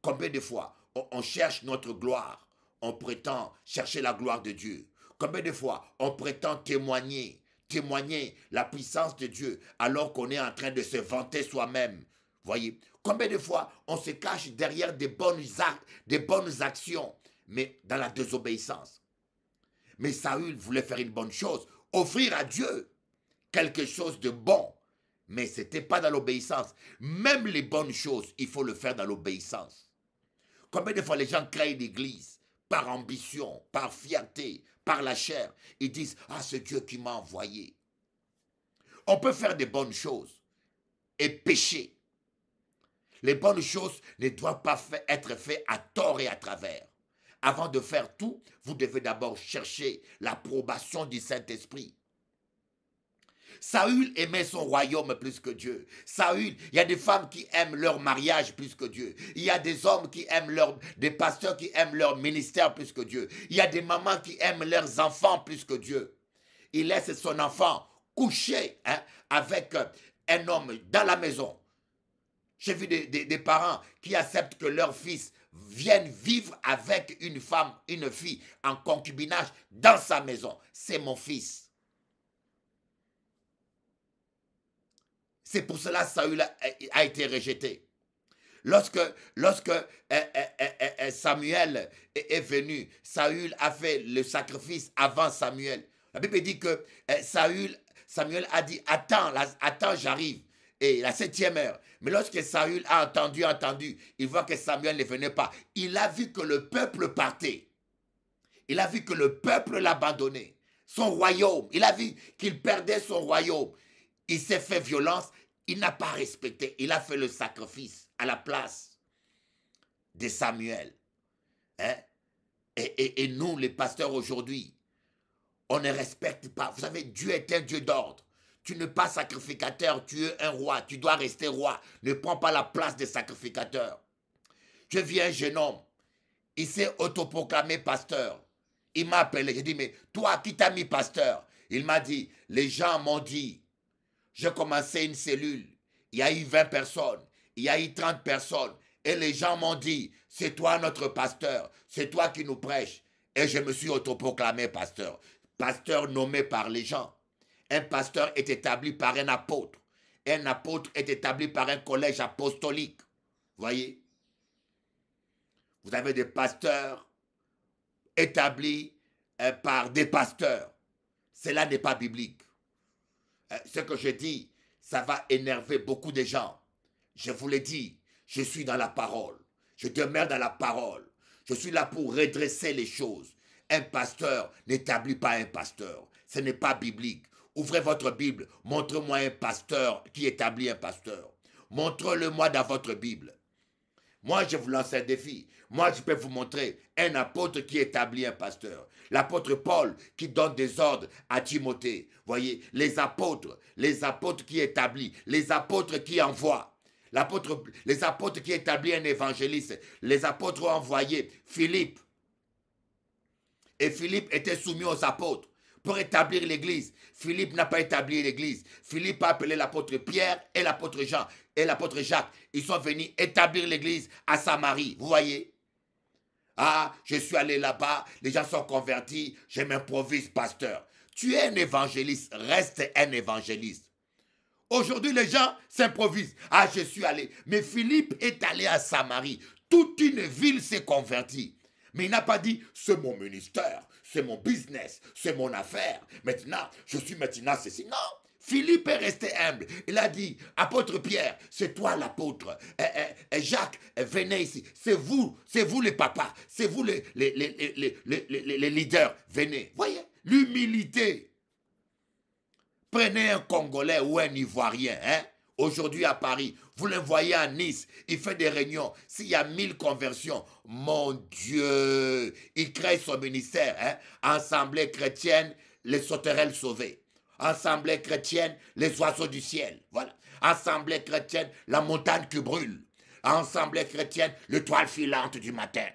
Combien de fois on, cherche notre gloire On prétend chercher la gloire de Dieu. Combien de fois on prétend témoigner témoigner la puissance de Dieu alors qu'on est en train de se vanter soi-même. Voyez, combien de fois on se cache derrière des bonnes, des bonnes actions, mais dans la désobéissance. Mais Saül voulait faire une bonne chose, offrir à Dieu quelque chose de bon. Mais ce n'était pas dans l'obéissance. Même les bonnes choses, il faut le faire dans l'obéissance. Combien de fois les gens créent une église par ambition, par fierté, par la chair Ils disent Ah, c'est Dieu qui m'a envoyé. On peut faire des bonnes choses et pécher. Les bonnes choses ne doivent pas être faites à tort et à travers. Avant de faire tout, vous devez d'abord chercher l'approbation du Saint-Esprit. Saül aimait son royaume plus que Dieu. Saül, il y a des femmes qui aiment leur mariage plus que Dieu. Il y a des hommes qui aiment leur, des pasteurs qui aiment leur ministère plus que Dieu. Il y a des mamans qui aiment leurs enfants plus que Dieu. Il laisse son enfant coucher hein, avec un homme dans la maison. J'ai vu des, parents qui acceptent que leur fils viennent vivre avec une femme, une fille en concubinage dans sa maison. C'est mon fils. C'est pour cela que Saül a été rejeté. Lorsque, lorsque euh, euh, euh, Samuel est venu, Saül a fait le sacrifice avant Samuel. La Bible dit que Saül, Samuel a dit, attends, attends j'arrive et la septième heure. Mais lorsque Saül a entendu, entendu, il voit que Samuel ne venait pas. Il a vu que le peuple partait. Il a vu que le peuple l'abandonnait. Son royaume. Il a vu qu'il perdait son royaume. Il s'est fait violence. Il n'a pas respecté. Il a fait le sacrifice à la place de Samuel. Hein? Et, et nous, les pasteurs aujourd'hui, on ne respecte pas. Vous savez, Dieu est un Dieu d'ordre. Tu n'es pas sacrificateur, tu es un roi, tu dois rester roi. Ne prends pas la place des sacrificateurs. Je vis un jeune homme, il s'est autoproclamé pasteur. Il m'a appelé, j'ai dit, mais toi, qui t'as mis pasteur Il m'a dit, les gens m'ont dit, j'ai commencé une cellule, il y a eu 20 personnes, il y a eu 30 personnes, et les gens m'ont dit, c'est toi notre pasteur, c'est toi qui nous prêches. Et je me suis autoproclamé pasteur, pasteur nommé par les gens. Un pasteur est établi par un apôtre. Un apôtre est établi par un collège apostolique. Voyez Vous avez des pasteurs établis euh, par des pasteurs. Cela n'est pas biblique. Euh, ce que je dis, ça va énerver beaucoup de gens. Je vous l'ai dit, je suis dans la parole. Je demeure dans la parole. Je suis là pour redresser les choses. Un pasteur n'établit pas un pasteur. Ce n'est pas biblique. Ouvrez votre Bible. montrez moi un pasteur qui établit un pasteur. montrez le moi dans votre Bible. Moi, je vous lance un défi. Moi, je peux vous montrer un apôtre qui établit un pasteur. L'apôtre Paul qui donne des ordres à Timothée. Voyez, les apôtres, les apôtres qui établissent, les apôtres qui envoient. L'apôtre, les apôtres qui établissent un évangéliste. Les apôtres ont envoyé Philippe. Et Philippe était soumis aux apôtres pour établir l'Église. Philippe n'a pas établi l'Église. Philippe a appelé l'apôtre Pierre et l'apôtre Jean et l'apôtre Jacques. Ils sont venus établir l'Église à Samarie. Vous voyez Ah, je suis allé là-bas, les gens sont convertis, je m'improvise pasteur. Tu es un évangéliste, reste un évangéliste. Aujourd'hui, les gens s'improvisent. Ah, je suis allé. Mais Philippe est allé à Samarie. Toute une ville s'est convertie. Mais il n'a pas dit, c'est mon ministère, c'est mon business, c'est mon affaire. Maintenant, je suis maintenant ceci. Non, Philippe est resté humble. Il a dit, apôtre Pierre, c'est toi l'apôtre. Et eh, eh, eh, Jacques, venez ici. C'est vous, c'est vous les papas, c'est vous les, les, les, les, leaders. Venez. Voyez, l'humilité. Prenez un Congolais ou un Ivoirien, hein? Aujourd'hui à Paris, vous le voyez à Nice, il fait des réunions. S'il y a mille conversions, mon Dieu, il crée son ministère. Hein? Assemblée chrétienne, les sauterelles sauvées. Assemblée chrétienne, les oiseaux du ciel. Voilà. Assemblée chrétienne, la montagne qui brûle. Assemblée chrétienne, l'étoile filante du matin.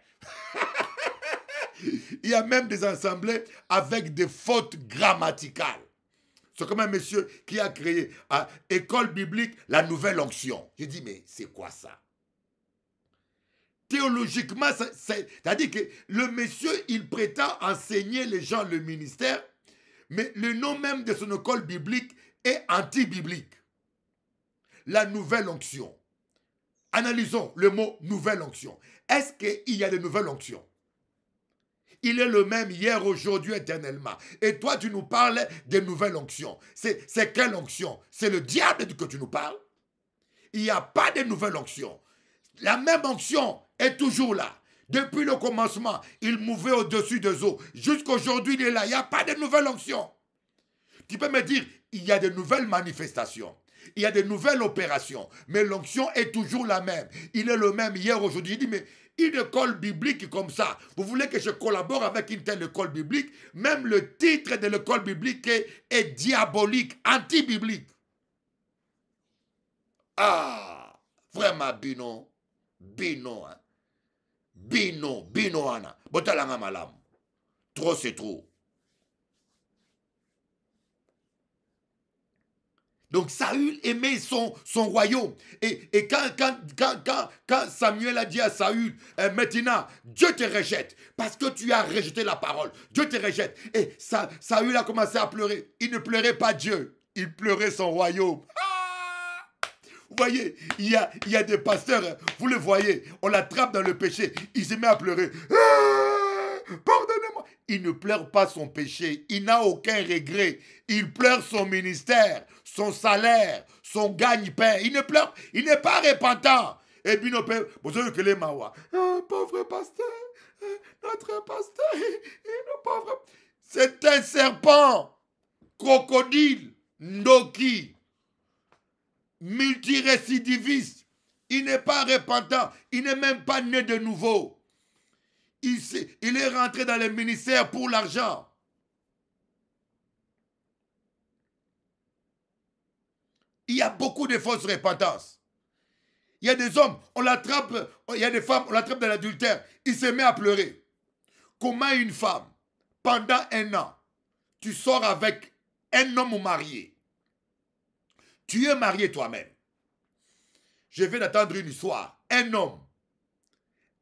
il y a même des assemblées avec des fautes grammaticales. C'est comme un monsieur qui a créé à École biblique la nouvelle onction. J'ai dit, mais c'est quoi ça Théologiquement, c'est-à-dire que le monsieur, il prétend enseigner les gens le ministère, mais le nom même de son école biblique est anti-biblique. La nouvelle onction. Analysons le mot nouvelle onction. Est-ce qu'il y a de nouvelles onctions il est le même hier, aujourd'hui, éternellement. Et toi, tu nous parles des nouvelles onctions. C'est quelle onction C'est le diable que tu nous parles Il n'y a pas de nouvelles onctions. La même onction est toujours là. Depuis le commencement, il mouvait au-dessus des eaux. Jusqu'aujourd'hui, il est là. Il n'y a pas de nouvelles onctions. Tu peux me dire, il y a de nouvelles manifestations. Il y a de nouvelles opérations. Mais l'onction est toujours la même. Il est le même hier, aujourd'hui. Il dit, mais une école biblique comme ça. Vous voulez que je collabore avec une telle école biblique Même le titre de l'école biblique est, diabolique, anti-biblique. Ah, vraiment, Bino. Bino. Hein. Bino, Binoana. Trop, c'est trop. Donc Saül aimait son, son royaume. Et, quand, quand, Samuel a dit à Saül, eh, maintenant, Dieu te rejette parce que tu as rejeté la parole. Dieu te rejette. Et Saül a commencé à pleurer. Il ne pleurait pas Dieu, il pleurait son royaume. Ah vous voyez, il y a, il des pasteurs, hein. vous le voyez, on l'attrape dans le péché, il se à pleurer. Ah Pardonnez-moi. Il ne pleure pas son péché, il n'a aucun regret, il pleure son ministère, son salaire, son gagne-pain. Il ne pleure, il n'est pas repentant. Et puis, nos pères, que les ah, pauvre pasteur, hein, notre pasteur, hein, pauvre. C'est un serpent, crocodile, ndoki, multirécidiviste. Il n'est pas repentant, il n'est même pas né de nouveau. Il, il est rentré dans le ministère pour l'argent. Il y a beaucoup de fausses repentances. Il y a des hommes, on l'attrape, il y a des femmes, on l'attrape dans l'adultère. Il se met à pleurer. Comment une femme, pendant un an, tu sors avec un homme marié. Tu es marié toi-même. Je vais d'attendre une histoire. Un homme.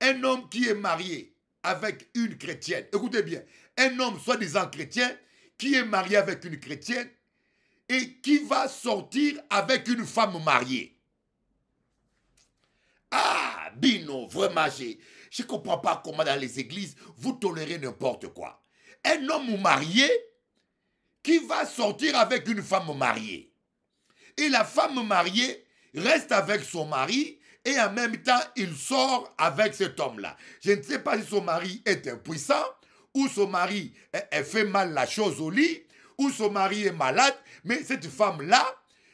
Un homme qui est marié avec une chrétienne. Écoutez bien. Un homme soi-disant chrétien qui est marié avec une chrétienne et qui va sortir avec une femme mariée. Ah, Bino, vraiment, je ne comprends pas comment dans les églises, vous tolérez n'importe quoi. Un homme marié qui va sortir avec une femme mariée. Et la femme mariée reste avec son mari et en même temps, il sort avec cet homme-là. Je ne sais pas si son mari est impuissant ou son mari fait mal la chose au lit, où son mari est malade, mais cette femme-là,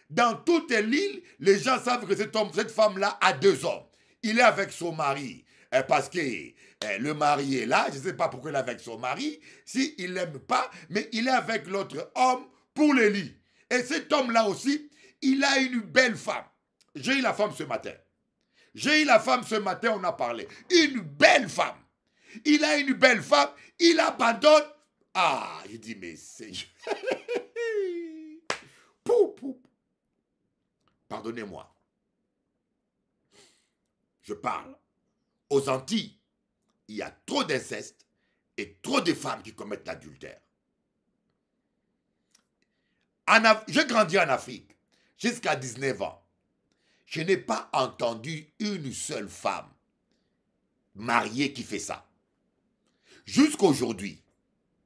dans toute l'île, les gens savent que cet homme, cette femme-là a deux hommes. Il est avec son mari eh, parce que eh, le mari est là. Je ne sais pas pourquoi il est avec son mari, s'il si, ne l'aime pas, mais il est avec l'autre homme pour les lits. Et cet homme-là aussi, il a une belle femme. J'ai eu la femme ce matin. J'ai eu la femme ce matin, on a parlé. Une belle femme. Il a une belle femme, il abandonne ah, je dis, mais Seigneur. Pardonnez-moi. Je parle. Aux Antilles, il y a trop d'inceste et trop de femmes qui commettent l'adultère. J'ai grandi en Afrique jusqu'à 19 ans. Je n'ai pas entendu une seule femme mariée qui fait ça. Jusqu'aujourd'hui,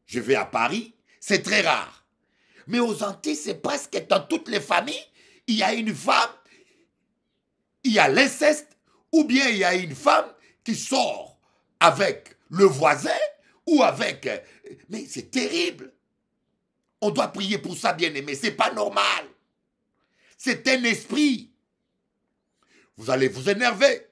je vais à Paris, c'est très rare. Mais aux Antilles, c'est presque dans toutes les familles, il y a une femme, il y a l'inceste, ou bien il y a une femme qui sort avec le voisin ou avec... Mais c'est terrible. On doit prier pour ça, bien-aimé. C'est pas normal. C'est un esprit. Vous allez vous énerver.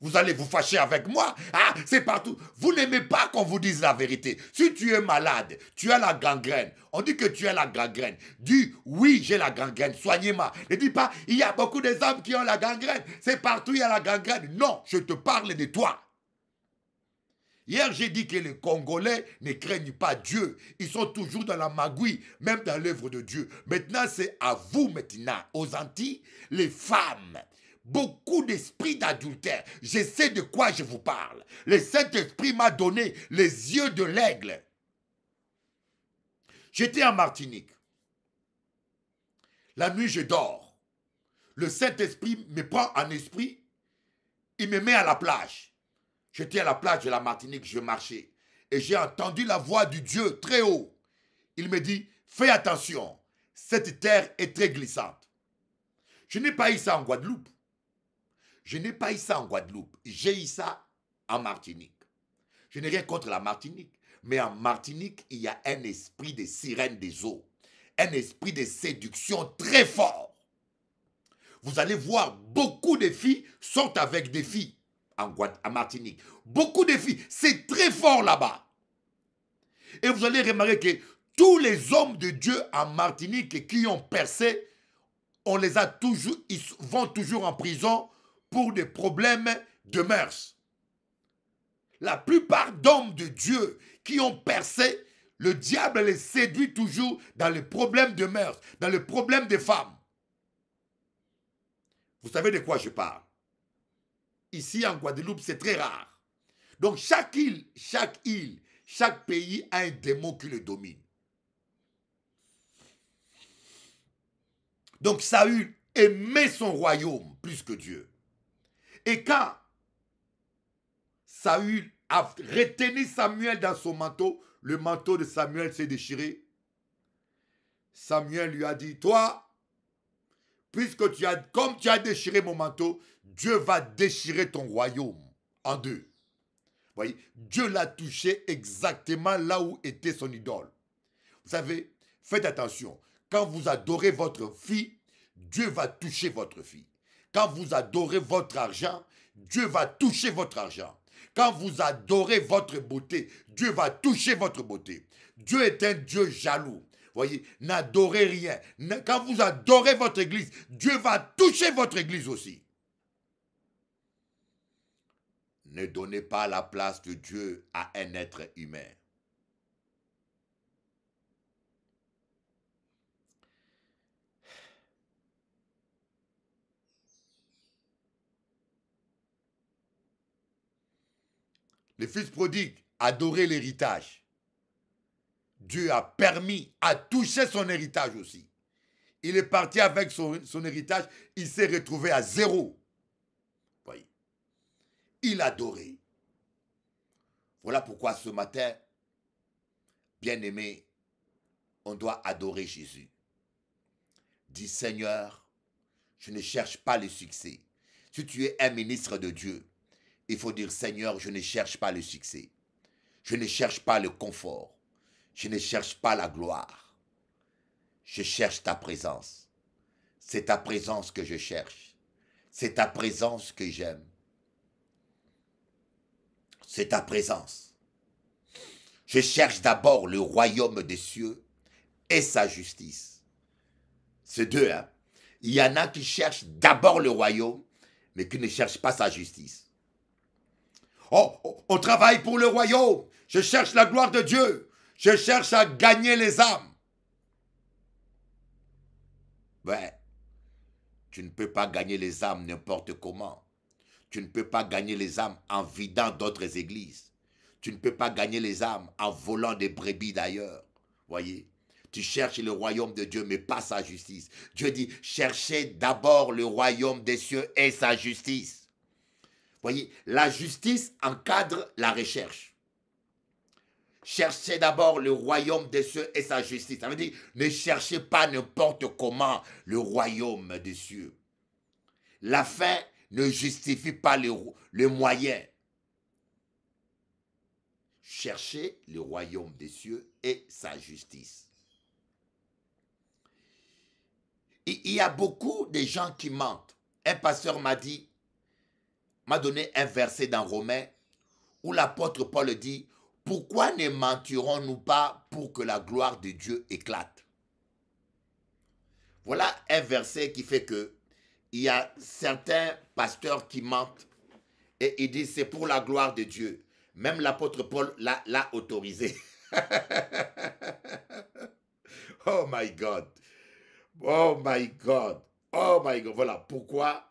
Vous allez vous fâcher avec moi. Ah, c'est partout. Vous n'aimez pas qu'on vous dise la vérité. Si tu es malade, tu as la gangrène. On dit que tu as la gangrène. Dis oui, j'ai la gangrène. Soignez-moi. Ne dis pas, il y a beaucoup d'hommes qui ont la gangrène. C'est partout, il y a la gangrène. Non, je te parle de toi. Hier, j'ai dit que les Congolais ne craignent pas Dieu. Ils sont toujours dans la magouille, même dans l'œuvre de Dieu. Maintenant, c'est à vous, maintenant, aux Antilles, les femmes, beaucoup d'esprits d'adultère. Je sais de quoi je vous parle. Le Saint-Esprit m'a donné les yeux de l'aigle. J'étais en Martinique. La nuit, je dors. Le Saint-Esprit me prend en esprit. Il me met à la plage. J'étais à la plage de la Martinique, je marchais. Et j'ai entendu la voix du Dieu très haut. Il me dit, fais attention, cette terre est très glissante. Je n'ai pas eu ça en Guadeloupe. Je n'ai pas eu ça en Guadeloupe. J'ai eu ça en Martinique. Je n'ai rien contre la Martinique. Mais en Martinique, il y a un esprit de sirène des eaux. Un esprit de séduction très fort. Vous allez voir, beaucoup de filles sont avec des filles en, en Martinique. Beaucoup de filles. C'est très fort là-bas. Et vous allez remarquer que tous les hommes de Dieu en Martinique qui ont percé, on les a toujours, ils vont toujours en prison pour des problèmes de mœurs. La plupart d'hommes de Dieu qui ont percé, le diable les séduit toujours dans les problèmes de mœurs, dans les problèmes des femmes. Vous savez de quoi je parle Ici en Guadeloupe, c'est très rare. Donc chaque île, chaque île, chaque pays a un démon qui le domine. Donc Saül aimait son royaume plus que Dieu. Et quand Saül a retenu Samuel dans son manteau, le manteau de Samuel s'est déchiré. Samuel lui a dit, toi, puisque tu as, comme tu as déchiré mon manteau, Dieu va déchirer ton royaume en deux. voyez, Dieu l'a touché exactement là où était son idole. Vous savez, faites attention. Quand vous adorez votre fille, Dieu va toucher votre fille. Quand vous adorez votre argent, Dieu va toucher votre argent. Quand vous adorez votre beauté, Dieu va toucher votre beauté. Dieu est un Dieu jaloux. Voyez, n'adorez rien. Quand vous adorez votre église, Dieu va toucher votre église aussi. Ne donnez pas la place de Dieu à un être humain. Le fils prodigue adorait l'héritage. Dieu a permis à toucher son héritage aussi. Il est parti avec son, héritage, il s'est retrouvé à zéro. Voyez. Il adorait. Voilà pourquoi ce matin, bien-aimé, on doit adorer Jésus. Dis Seigneur, je ne cherche pas le succès. Si tu es un ministre de Dieu, il faut dire, Seigneur, je ne cherche pas le succès. Je ne cherche pas le confort. Je ne cherche pas la gloire. Je cherche ta présence. C'est ta présence que je cherche. C'est ta présence que j'aime. C'est ta présence. Je cherche d'abord le royaume des cieux et sa justice. C'est deux. Hein? Il y en a qui cherchent d'abord le royaume, mais qui ne cherchent pas sa justice on, oh, oh, on travaille pour le royaume. Je cherche la gloire de Dieu. Je cherche à gagner les âmes. Ouais, tu ne peux pas gagner les âmes n'importe comment. Tu ne peux pas gagner les âmes en vidant d'autres églises. Tu ne peux pas gagner les âmes en volant des brebis d'ailleurs. Voyez tu cherches le royaume de Dieu, mais pas sa justice. Dieu dit, cherchez d'abord le royaume des cieux et sa justice voyez, la justice encadre la recherche. Cherchez d'abord le royaume des cieux et sa justice. Ça veut dire, ne cherchez pas n'importe comment le royaume des cieux. La fin ne justifie pas le, le moyen. Cherchez le royaume des cieux et sa justice. Il y a beaucoup de gens qui mentent. Un pasteur m'a dit, m'a donné un verset dans Romains où l'apôtre Paul dit, pourquoi ne mentirons-nous pas pour que la gloire de Dieu éclate Voilà un verset qui fait que il y a certains pasteurs qui mentent et ils disent c'est pour la gloire de Dieu. Même l'apôtre Paul l'a autorisé. oh my God. Oh my God. Oh my God. Voilà pourquoi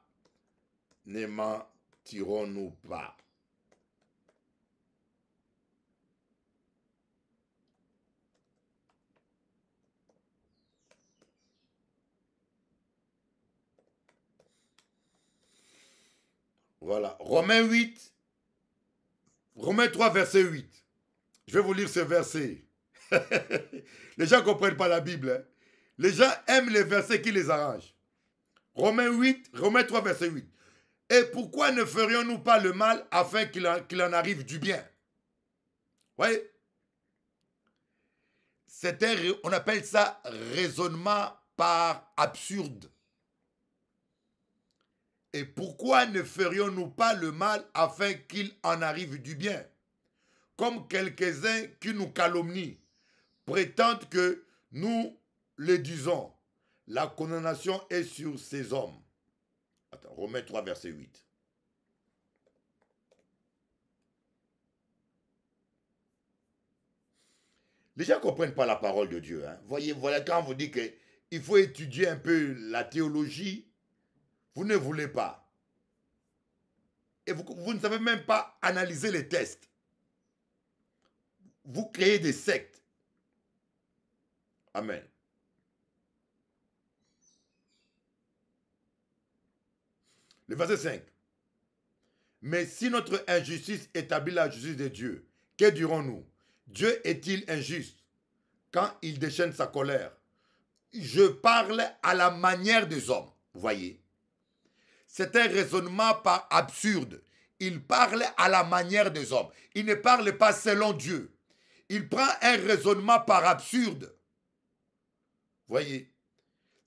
ne, pas tirons nous pas Voilà. Romains 8. Romains 3, verset 8. Je vais vous lire ce verset. les gens ne comprennent pas la Bible. Hein. Les gens aiment les versets qui les arrangent. Romains 8, Romains 3, verset 8. Et pourquoi ne ferions-nous pas le mal afin qu'il en, arrive du bien Voyez on appelle ça raisonnement par absurde. Et pourquoi ne ferions-nous pas le mal afin qu'il en arrive du bien Comme quelques-uns qui nous calomnient prétendent que nous le disons. La condamnation est sur ces hommes. Romains 3, verset 8. Les gens ne comprennent pas la parole de Dieu. Hein. Voyez, voilà quand on vous dit qu'il faut étudier un peu la théologie, vous ne voulez pas. Et vous, vous ne savez même pas analyser les tests. Vous créez des sectes. Amen. Le verset 5. Mais si notre injustice établit la justice de Dieu, que dirons-nous Dieu est-il injuste quand il déchaîne sa colère Je parle à la manière des hommes, voyez. C'est un raisonnement par absurde. Il parle à la manière des hommes. Il ne parle pas selon Dieu. Il prend un raisonnement par absurde. Voyez.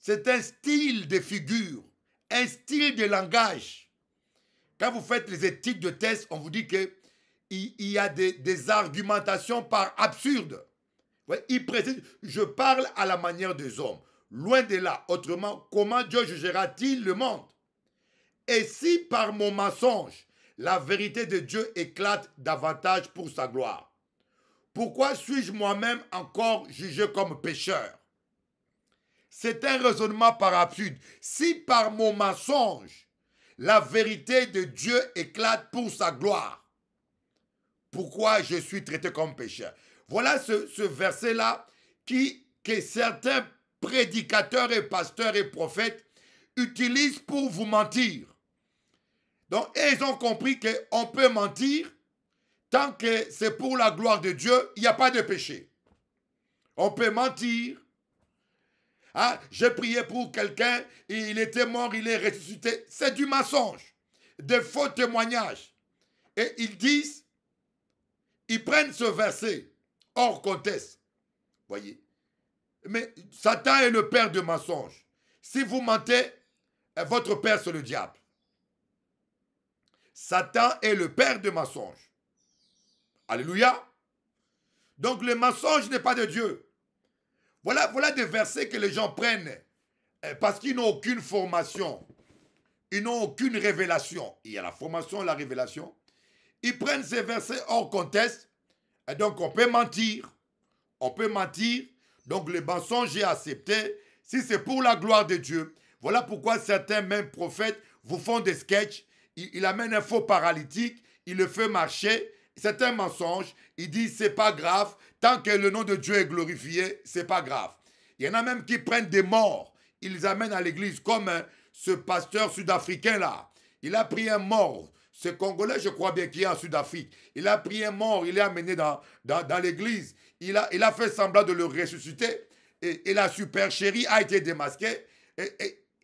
C'est un style de figure un style de langage. Quand vous faites les éthiques de test, on vous dit qu'il y a des, argumentations par absurde. il précise, je parle à la manière des hommes. Loin de là, autrement, comment Dieu jugera-t-il le monde Et si par mon mensonge, la vérité de Dieu éclate davantage pour sa gloire, pourquoi suis-je moi-même encore jugé comme pécheur c'est un raisonnement par absurde. Si par mon mensonge, la vérité de Dieu éclate pour sa gloire, pourquoi je suis traité comme pécheur Voilà ce, verset-là qui, que certains prédicateurs et pasteurs et prophètes utilisent pour vous mentir. Donc, ils ont compris qu'on peut mentir tant que c'est pour la gloire de Dieu, il n'y a pas de péché. On peut mentir ah, j'ai prié pour quelqu'un, il était mort, il est ressuscité. C'est du mensonge, des faux témoignages. Et ils disent, ils prennent ce verset hors contexte. Voyez. Mais Satan est le père de mensonge. Si vous mentez, votre père, c'est le diable. Satan est le père de mensonge. Alléluia. Donc le mensonge n'est pas de Dieu. Voilà, des versets que les gens prennent euh, parce qu'ils n'ont aucune formation. Ils n'ont aucune révélation. Il y a la formation et la révélation. Ils prennent ces versets hors contexte. Et donc, on peut mentir. On peut mentir. Donc, le mensonge est accepté si c'est pour la gloire de Dieu. Voilà pourquoi certains, mêmes prophètes, vous font des sketchs. Il amène un faux paralytique. il le fait marcher c'est un mensonge. Il dit c'est pas grave. Tant que le nom de Dieu est glorifié, c'est pas grave. Il y en a même qui prennent des morts. Ils les amènent à l'église, comme hein, ce pasteur sud-africain là. Il a pris un mort. Ce Congolais, je crois bien, qui est en Sud-Afrique. Il a pris un mort, il est amené dans, l'église. Il a, il a fait semblant de le ressusciter. Et, et la supercherie a été démasquée.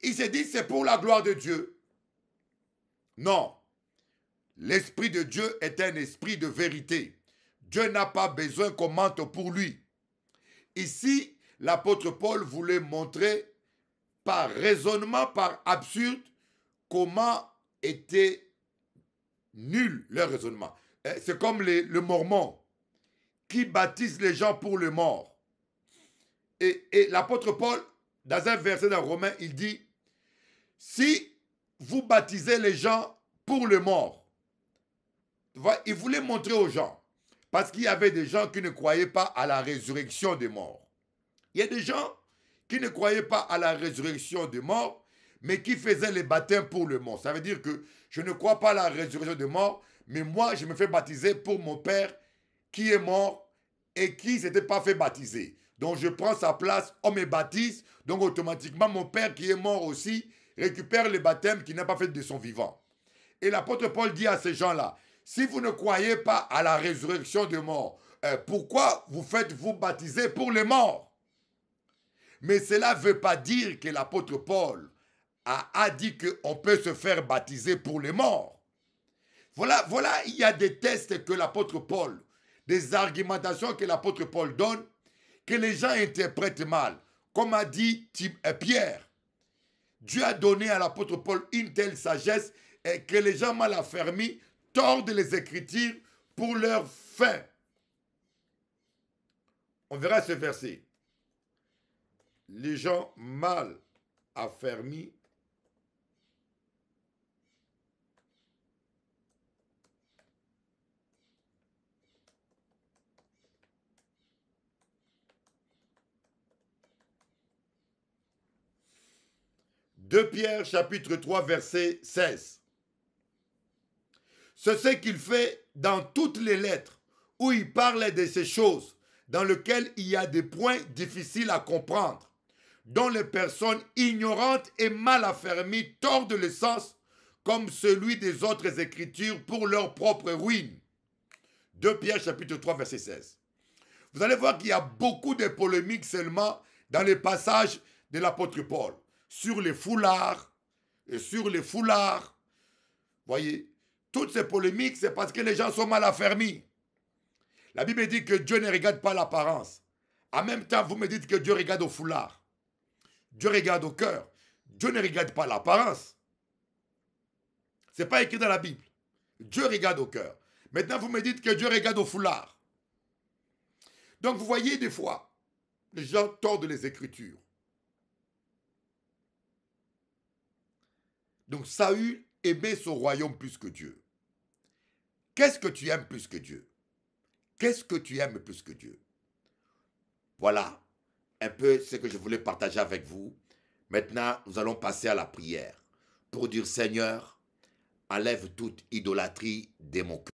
il s'est dit, c'est pour la gloire de Dieu. Non, L'Esprit de Dieu est un esprit de vérité. Dieu n'a pas besoin qu'on mente pour lui. Ici, l'apôtre Paul voulait montrer par raisonnement, par absurde, comment était nul le raisonnement. Eh, c'est comme le mormon qui baptise les gens pour le mort. Et, l'apôtre Paul, dans un verset dans Romain, il dit, si vous baptisez les gens pour le mort, il voulait montrer aux gens. Parce qu'il y avait des gens qui ne croyaient pas à la résurrection des morts. Il y a des gens qui ne croyaient pas à la résurrection des morts, mais qui faisaient les baptêmes pour le mort. Ça veut dire que je ne crois pas à la résurrection des morts, mais moi, je me fais baptiser pour mon père qui est mort et qui ne s'était pas fait baptiser. Donc je prends sa place, on me baptise, donc automatiquement mon père qui est mort aussi récupère le baptême qu'il n'a pas fait de son vivant. Et l'apôtre Paul dit à ces gens-là, si vous ne croyez pas à la résurrection des morts, euh, pourquoi vous faites-vous baptiser pour les morts Mais cela ne veut pas dire que l'apôtre Paul a, dit qu'on peut se faire baptiser pour les morts. Voilà, voilà, il y a des tests que l'apôtre Paul, des argumentations que l'apôtre Paul donne, que les gens interprètent mal. Comme a dit euh, Pierre, Dieu a donné à l'apôtre Paul une telle sagesse euh, que les gens mal affermis tordent les Écritures pour leur fin. On verra ce verset. Les gens mal affermis De Pierre chapitre 3 verset 16. C'est ce qu'il fait dans toutes les lettres où il parle de ces choses dans lesquelles il y a des points difficiles à comprendre, dont les personnes ignorantes et mal affermies tordent le sens comme celui des autres écritures pour leur propre ruine. 2 Pierre chapitre 3 verset 16. Vous allez voir qu'il y a beaucoup de polémiques seulement dans les passages de l'apôtre Paul sur les foulards et sur les foulards. Voyez, toutes ces polémiques, c'est parce que les gens sont mal affermis. La Bible dit que Dieu ne regarde pas l'apparence. En même temps, vous me dites que Dieu regarde au foulard. Dieu regarde au cœur. Dieu ne regarde pas l'apparence. Ce n'est pas écrit dans la Bible. Dieu regarde au cœur. Maintenant, vous me dites que Dieu regarde au foulard. Donc, vous voyez des fois, les gens tordent les Écritures. Donc, Saül aimait son royaume plus que Dieu. Qu'est-ce que tu aimes plus que Dieu Qu'est-ce que tu aimes plus que Dieu Voilà un peu ce que je voulais partager avec vous. Maintenant, nous allons passer à la prière pour dire Seigneur, enlève toute idolâtrie de mon cœur.